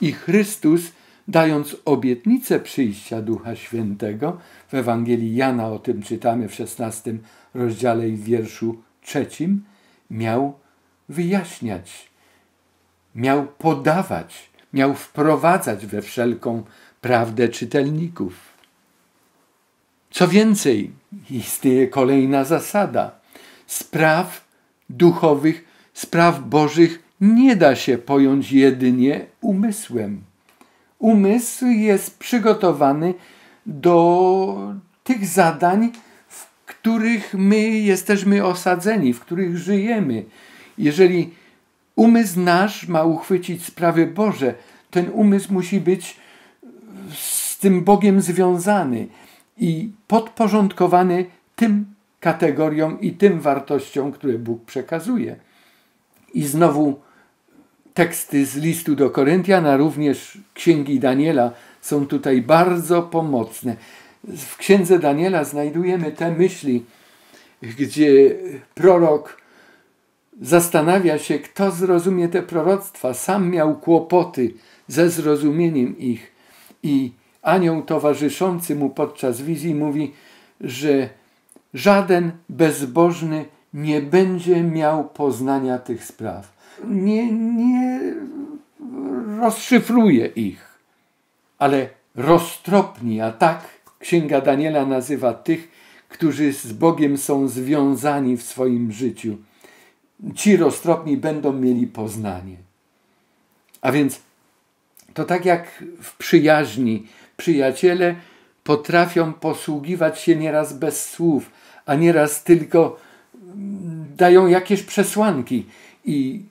i Chrystus, dając obietnicę przyjścia Ducha Świętego, w Ewangelii Jana o tym czytamy w 16 rozdziale i wierszu trzecim, miał wyjaśniać, miał podawać, miał wprowadzać we wszelką prawdę czytelników. Co więcej, istnieje kolejna zasada. Spraw duchowych, spraw bożych nie da się pojąć jedynie umysłem. Umysł jest przygotowany do tych zadań, w których my jesteśmy osadzeni, w których żyjemy. Jeżeli umysł nasz ma uchwycić sprawy Boże, ten umysł musi być z tym Bogiem związany i podporządkowany tym kategoriom i tym wartościom, które Bóg przekazuje. I znowu teksty z listu do Koryntian, również księgi Daniela są tutaj bardzo pomocne. W księdze Daniela znajdujemy te myśli, gdzie prorok zastanawia się, kto zrozumie te proroctwa. Sam miał kłopoty ze zrozumieniem ich i anioł towarzyszący mu podczas wizji mówi, że żaden bezbożny nie będzie miał poznania tych spraw. Nie, nie rozszyfruje ich, ale roztropni, a tak Księga Daniela nazywa tych, którzy z Bogiem są związani w swoim życiu. Ci roztropni będą mieli poznanie. A więc to tak jak w przyjaźni przyjaciele potrafią posługiwać się nieraz bez słów, a nieraz tylko mm, dają jakieś przesłanki. I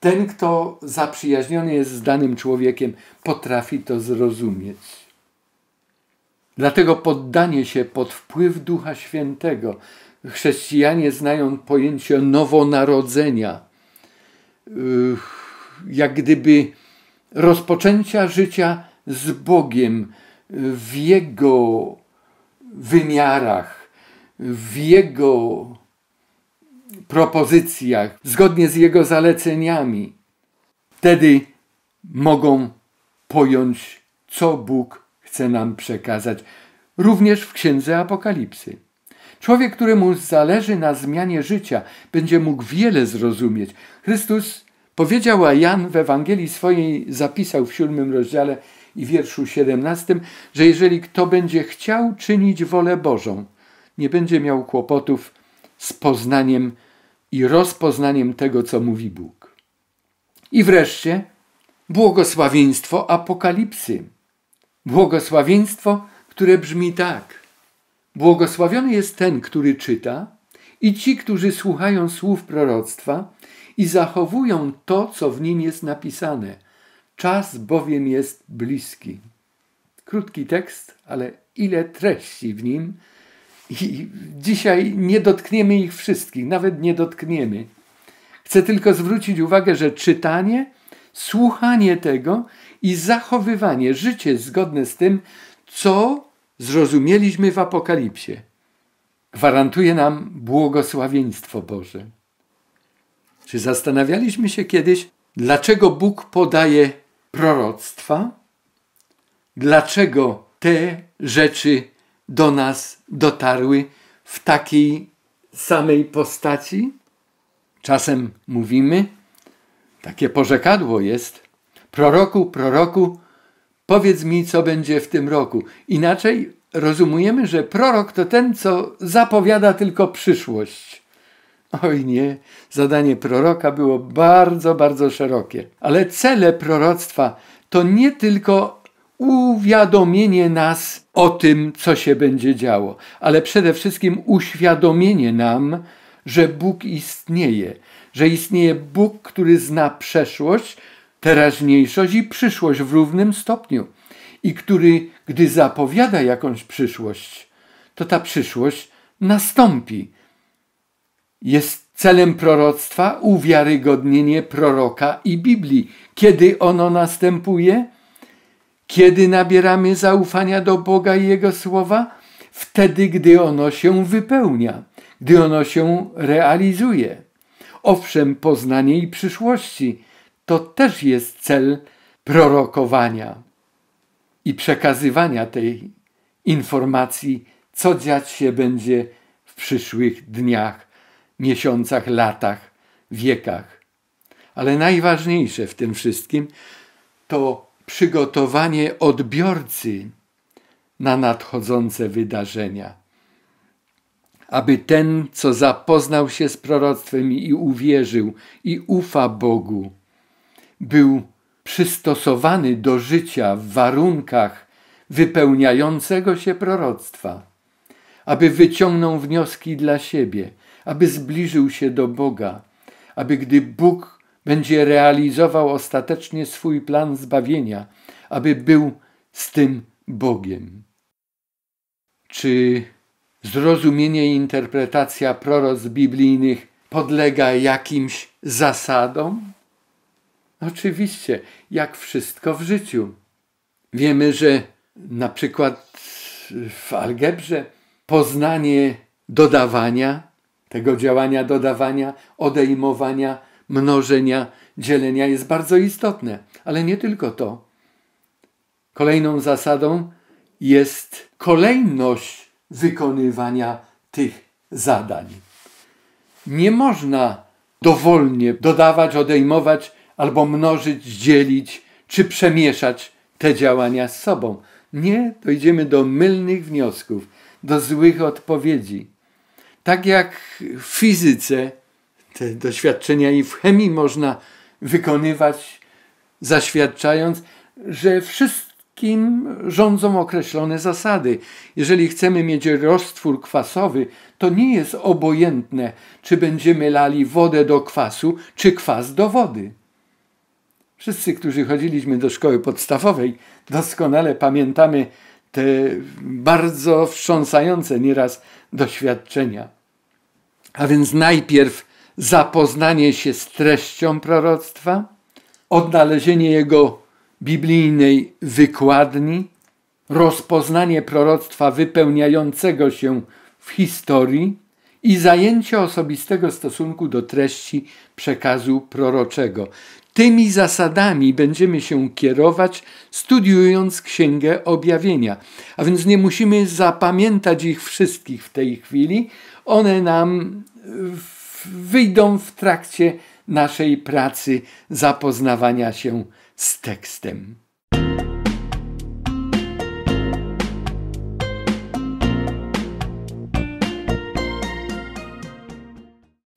ten, kto zaprzyjaźniony jest z danym człowiekiem, potrafi to zrozumieć. Dlatego poddanie się pod wpływ Ducha Świętego. Chrześcijanie znają pojęcie nowonarodzenia, jak gdyby rozpoczęcia życia z Bogiem w Jego wymiarach, w Jego propozycjach, zgodnie z Jego zaleceniami. Wtedy mogą pojąć, co Bóg chce nam przekazać, również w Księdze Apokalipsy. Człowiek, któremu zależy na zmianie życia, będzie mógł wiele zrozumieć. Chrystus powiedział, a Jan w Ewangelii swojej zapisał w siódmym rozdziale, i wierszu 17, że jeżeli kto będzie chciał czynić wolę Bożą, nie będzie miał kłopotów z poznaniem i rozpoznaniem tego, co mówi Bóg. I wreszcie błogosławieństwo Apokalipsy. Błogosławieństwo, które brzmi tak. Błogosławiony jest ten, który czyta, i ci, którzy słuchają słów proroctwa i zachowują to, co w nim jest napisane Czas bowiem jest bliski. Krótki tekst, ale ile treści w nim. I dzisiaj nie dotkniemy ich wszystkich, nawet nie dotkniemy. Chcę tylko zwrócić uwagę, że czytanie, słuchanie tego i zachowywanie, życie zgodne z tym, co zrozumieliśmy w Apokalipsie, gwarantuje nam błogosławieństwo Boże. Czy zastanawialiśmy się kiedyś, dlaczego Bóg podaje proroctwa? Dlaczego te rzeczy do nas dotarły w takiej samej postaci? Czasem mówimy, takie porzekadło jest: proroku, proroku, powiedz mi, co będzie w tym roku. Inaczej rozumiemy, że prorok to ten, co zapowiada tylko przyszłość. Oj nie, zadanie proroka było bardzo, bardzo szerokie. Ale cele proroctwa to nie tylko uwiadomienie nas o tym, co się będzie działo, ale przede wszystkim uświadomienie nam, że Bóg istnieje, że istnieje Bóg, który zna przeszłość, teraźniejszość i przyszłość w równym stopniu i który, gdy zapowiada jakąś przyszłość, to ta przyszłość nastąpi jest celem proroctwa uwiarygodnienie proroka i Biblii. Kiedy ono następuje? Kiedy nabieramy zaufania do Boga i Jego słowa? Wtedy, gdy ono się wypełnia, gdy ono się realizuje. Owszem, poznanie i przyszłości to też jest cel prorokowania i przekazywania tej informacji, co dziać się będzie w przyszłych dniach miesiącach, latach, wiekach. Ale najważniejsze w tym wszystkim to przygotowanie odbiorcy na nadchodzące wydarzenia. Aby ten, co zapoznał się z proroctwem i uwierzył i ufa Bogu, był przystosowany do życia w warunkach wypełniającego się proroctwa, aby wyciągnął wnioski dla siebie – aby zbliżył się do Boga, aby gdy Bóg będzie realizował ostatecznie swój plan zbawienia, aby był z tym Bogiem. Czy zrozumienie i interpretacja proroc biblijnych podlega jakimś zasadom? Oczywiście, jak wszystko w życiu. Wiemy, że na przykład w algebrze poznanie dodawania tego działania dodawania, odejmowania, mnożenia, dzielenia jest bardzo istotne, ale nie tylko to. Kolejną zasadą jest kolejność wykonywania tych zadań. Nie można dowolnie dodawać, odejmować albo mnożyć, dzielić czy przemieszać te działania z sobą. Nie, dojdziemy do mylnych wniosków, do złych odpowiedzi. Tak jak w fizyce te doświadczenia i w chemii można wykonywać, zaświadczając, że wszystkim rządzą określone zasady. Jeżeli chcemy mieć roztwór kwasowy, to nie jest obojętne, czy będziemy lali wodę do kwasu, czy kwas do wody. Wszyscy, którzy chodziliśmy do szkoły podstawowej, doskonale pamiętamy te bardzo wstrząsające nieraz doświadczenia. A więc najpierw zapoznanie się z treścią proroctwa, odnalezienie jego biblijnej wykładni, rozpoznanie proroctwa wypełniającego się w historii i zajęcie osobistego stosunku do treści przekazu proroczego. Tymi zasadami będziemy się kierować, studiując Księgę Objawienia. A więc nie musimy zapamiętać ich wszystkich w tej chwili. One nam y, wyjdą w trakcie naszej pracy zapoznawania się z tekstem.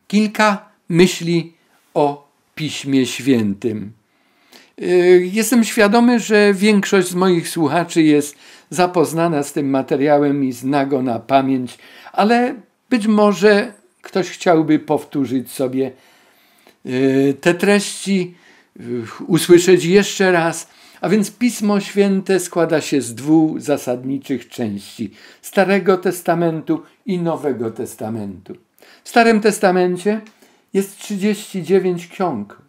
Kilka myśli o Piśmie Świętym. Y, jestem świadomy, że większość z moich słuchaczy jest zapoznana z tym materiałem i zna go na pamięć, ale być może ktoś chciałby powtórzyć sobie y, te treści, y, usłyszeć jeszcze raz. A więc Pismo Święte składa się z dwóch zasadniczych części: Starego Testamentu i Nowego Testamentu. W Starym Testamencie jest 39 ksiąg.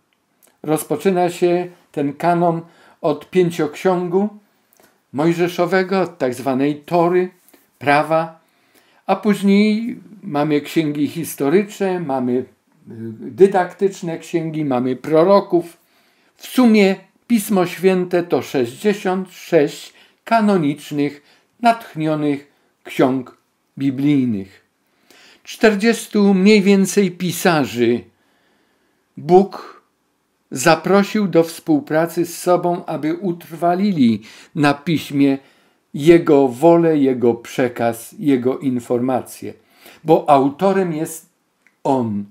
Rozpoczyna się ten kanon od pięcioksiągu mojżeszowego, tzw. tak zwanej Tory, prawa, a później mamy księgi historyczne, mamy y, dydaktyczne księgi, mamy proroków. W sumie Pismo Święte to 66 kanonicznych, natchnionych ksiąg biblijnych. 40 mniej więcej pisarzy Bóg zaprosił do współpracy z sobą, aby utrwalili na piśmie Jego wolę, Jego przekaz, Jego informacje. Bo autorem jest On.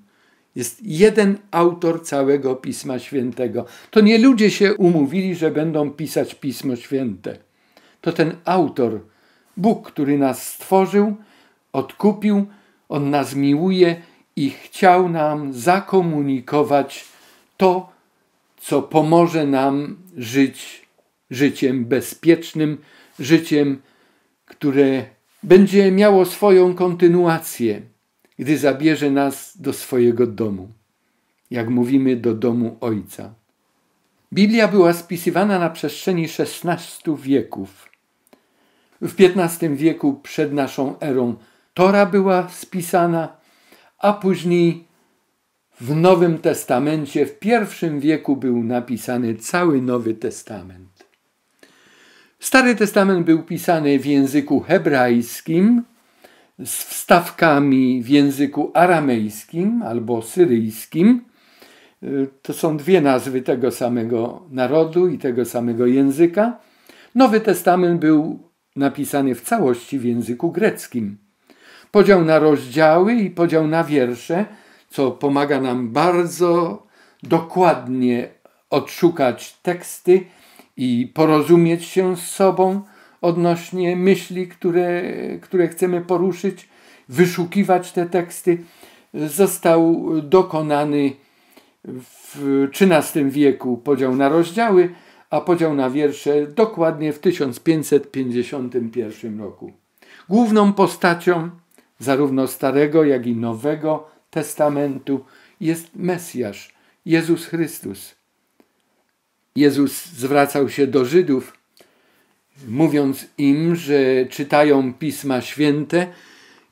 Jest jeden autor całego Pisma Świętego. To nie ludzie się umówili, że będą pisać Pismo Święte. To ten autor, Bóg, który nas stworzył, odkupił, on nas miłuje i chciał nam zakomunikować to, co pomoże nam żyć życiem bezpiecznym, życiem, które będzie miało swoją kontynuację, gdy zabierze nas do swojego domu, jak mówimy, do domu Ojca. Biblia była spisywana na przestrzeni XVI wieków. W XV wieku przed naszą erą Tora była spisana, a później w Nowym Testamencie w pierwszym wieku był napisany cały Nowy Testament. Stary Testament był pisany w języku hebrajskim z wstawkami w języku aramejskim albo syryjskim. To są dwie nazwy tego samego narodu i tego samego języka. Nowy Testament był napisany w całości w języku greckim podział na rozdziały i podział na wiersze, co pomaga nam bardzo dokładnie odszukać teksty i porozumieć się z sobą odnośnie myśli, które, które chcemy poruszyć, wyszukiwać te teksty, został dokonany w XIII wieku podział na rozdziały, a podział na wiersze dokładnie w 1551 roku. Główną postacią zarówno Starego, jak i Nowego Testamentu, jest Mesjasz, Jezus Chrystus. Jezus zwracał się do Żydów, mówiąc im, że czytają Pisma Święte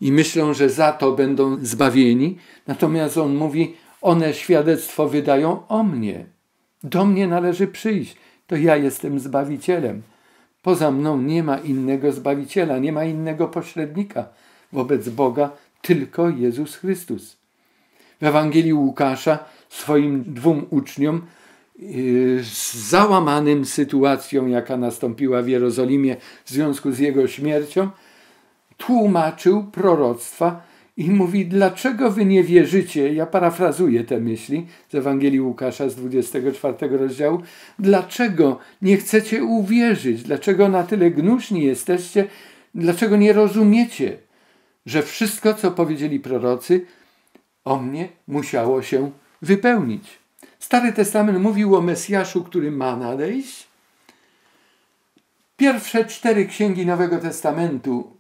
i myślą, że za to będą zbawieni. Natomiast on mówi: One świadectwo wydają o mnie. Do mnie należy przyjść. To ja jestem zbawicielem. Poza mną nie ma innego zbawiciela, nie ma innego pośrednika wobec Boga tylko Jezus Chrystus. W Ewangelii Łukasza swoim dwóm uczniom yy, z załamanym sytuacją, jaka nastąpiła w Jerozolimie w związku z jego śmiercią, tłumaczył proroctwa i mówi: Dlaczego wy nie wierzycie? Ja parafrazuję te myśli z Ewangelii Łukasza z 24 rozdziału. Dlaczego nie chcecie uwierzyć? Dlaczego na tyle gnuśni jesteście? Dlaczego nie rozumiecie? że wszystko, co powiedzieli prorocy o mnie, musiało się wypełnić. Stary Testament mówił o Mesjaszu, który ma nadejść. Pierwsze cztery księgi Nowego Testamentu,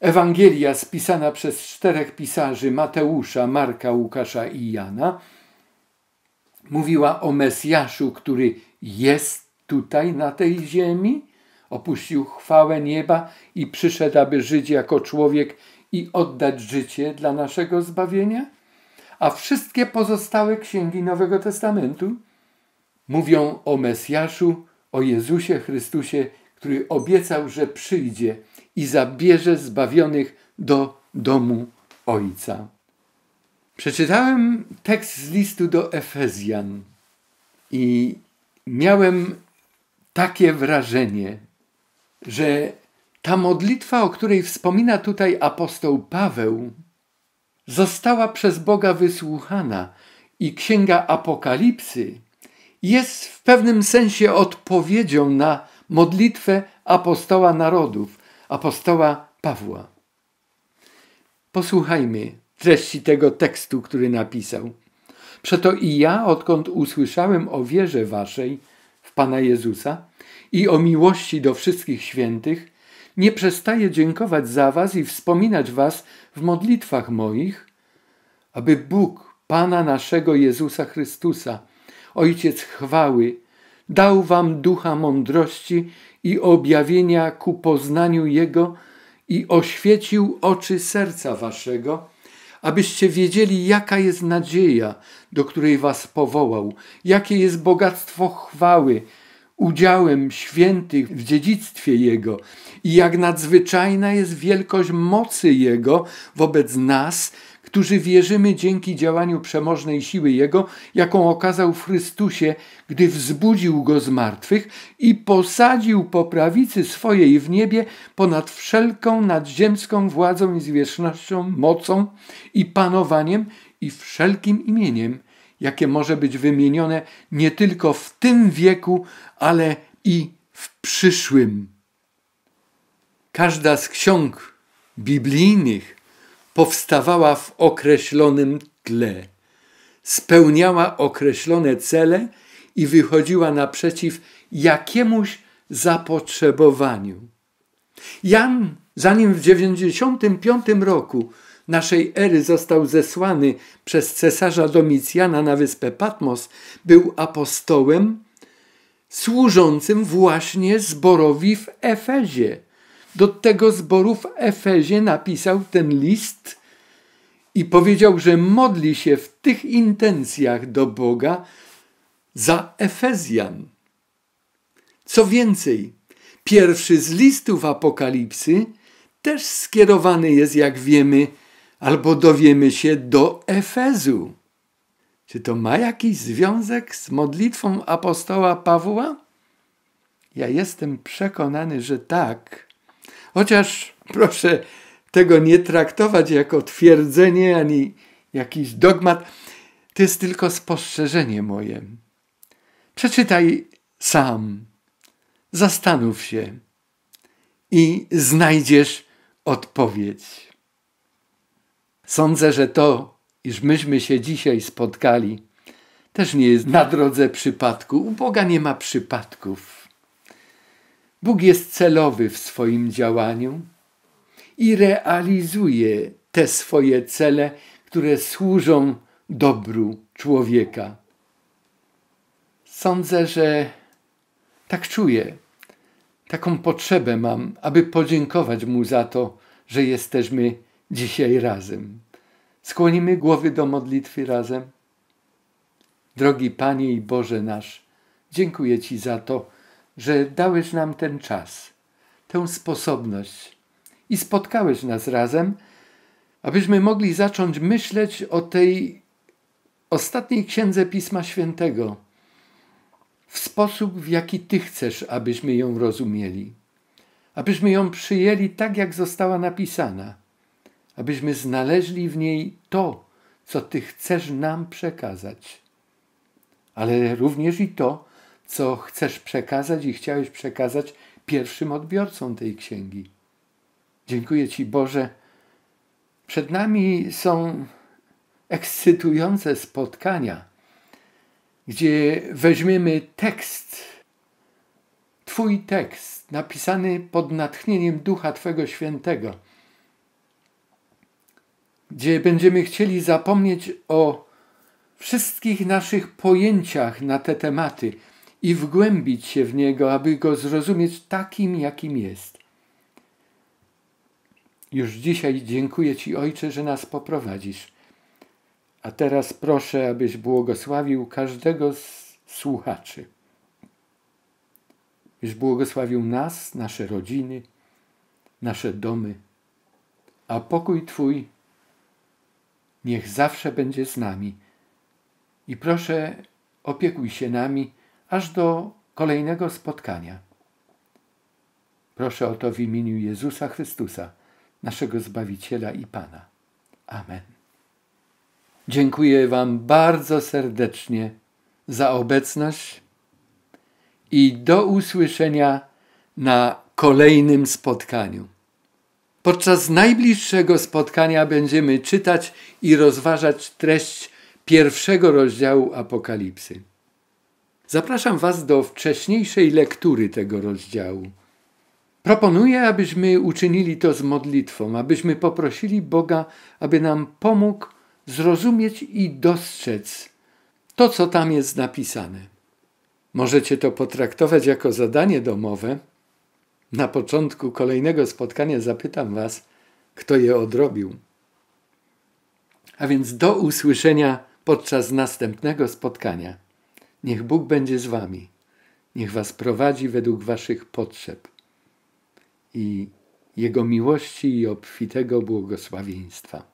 Ewangelia spisana przez czterech pisarzy Mateusza, Marka, Łukasza i Jana, mówiła o Mesjaszu, który jest tutaj na tej ziemi opuścił chwałę nieba i przyszedł, aby żyć jako człowiek i oddać życie dla naszego zbawienia? A wszystkie pozostałe księgi Nowego Testamentu mówią o Mesjaszu, o Jezusie Chrystusie, który obiecał, że przyjdzie i zabierze zbawionych do domu Ojca. Przeczytałem tekst z listu do Efezjan i miałem takie wrażenie, że ta modlitwa, o której wspomina tutaj apostoł Paweł, została przez Boga wysłuchana i księga Apokalipsy jest w pewnym sensie odpowiedzią na modlitwę apostoła narodów, apostoła Pawła. Posłuchajmy treści tego tekstu, który napisał. Przeto i ja, odkąd usłyszałem o wierze waszej w Pana Jezusa i o miłości do wszystkich świętych, nie przestaję dziękować za Was i wspominać Was w modlitwach moich, aby Bóg, Pana naszego Jezusa Chrystusa, Ojciec chwały, dał Wam ducha mądrości i objawienia ku poznaniu Jego i oświecił oczy serca Waszego, abyście wiedzieli, jaka jest nadzieja, do której Was powołał, jakie jest bogactwo chwały, udziałem świętych w dziedzictwie Jego i jak nadzwyczajna jest wielkość mocy Jego wobec nas, którzy wierzymy dzięki działaniu przemożnej siły Jego, jaką okazał w Chrystusie, gdy wzbudził Go z martwych i posadził po prawicy swojej w niebie ponad wszelką nadziemską władzą i zwierzchnością, mocą i panowaniem i wszelkim imieniem, jakie może być wymienione nie tylko w tym wieku, ale i w przyszłym. Każda z ksiąg biblijnych powstawała w określonym tle, spełniała określone cele i wychodziła naprzeciw jakiemuś zapotrzebowaniu. Jan, zanim w 95 roku naszej ery został zesłany przez cesarza Domicjana na wyspę Patmos, był apostołem służącym właśnie zborowi w Efezie. Do tego zboru w Efezie napisał ten list i powiedział, że modli się w tych intencjach do Boga za Efezjan. Co więcej, pierwszy z listów Apokalipsy też skierowany jest, jak wiemy, albo dowiemy się, do Efezu. Czy to ma jakiś związek z modlitwą apostoła Pawła? Ja jestem przekonany, że tak. Chociaż proszę tego nie traktować jako twierdzenie ani jakiś dogmat. To jest tylko spostrzeżenie moje. Przeczytaj sam, zastanów się i znajdziesz odpowiedź. Sądzę, że to iż myśmy się dzisiaj spotkali, też nie jest na drodze przypadku. U Boga nie ma przypadków. Bóg jest celowy w swoim działaniu i realizuje te swoje cele, które służą dobru człowieka. Sądzę, że tak czuję, taką potrzebę mam, aby podziękować Mu za to, że jesteśmy dzisiaj razem. Skłonimy głowy do modlitwy razem. Drogi Panie i Boże nasz, dziękuję Ci za to, że dałeś nam ten czas, tę sposobność i spotkałeś nas razem, abyśmy mogli zacząć myśleć o tej ostatniej księdze Pisma Świętego w sposób, w jaki Ty chcesz, abyśmy ją rozumieli, abyśmy ją przyjęli tak, jak została napisana abyśmy znaleźli w niej to, co Ty chcesz nam przekazać, ale również i to, co chcesz przekazać i chciałeś przekazać pierwszym odbiorcom tej księgi. Dziękuję Ci, Boże. Przed nami są ekscytujące spotkania, gdzie weźmiemy tekst, Twój tekst, napisany pod natchnieniem Ducha Twego Świętego gdzie będziemy chcieli zapomnieć o wszystkich naszych pojęciach na te tematy i wgłębić się w niego, aby go zrozumieć takim, jakim jest. Już dzisiaj dziękuję Ci, Ojcze, że nas poprowadzisz. A teraz proszę, abyś błogosławił każdego z słuchaczy. Byś błogosławił nas, nasze rodziny, nasze domy, a pokój Twój niech zawsze będzie z nami. I proszę, opiekuj się nami aż do kolejnego spotkania. Proszę o to w imieniu Jezusa Chrystusa, naszego Zbawiciela i Pana. Amen. Dziękuję Wam bardzo serdecznie za obecność i do usłyszenia na kolejnym spotkaniu. Podczas najbliższego spotkania będziemy czytać i rozważać treść pierwszego rozdziału Apokalipsy. Zapraszam Was do wcześniejszej lektury tego rozdziału. Proponuję, abyśmy uczynili to z modlitwą, abyśmy poprosili Boga, aby nam pomógł zrozumieć i dostrzec to, co tam jest napisane. Możecie to potraktować jako zadanie domowe na początku kolejnego spotkania zapytam Was, kto je odrobił. A więc do usłyszenia podczas następnego spotkania. Niech Bóg będzie z Wami. Niech Was prowadzi według Waszych potrzeb i Jego miłości i obfitego błogosławieństwa.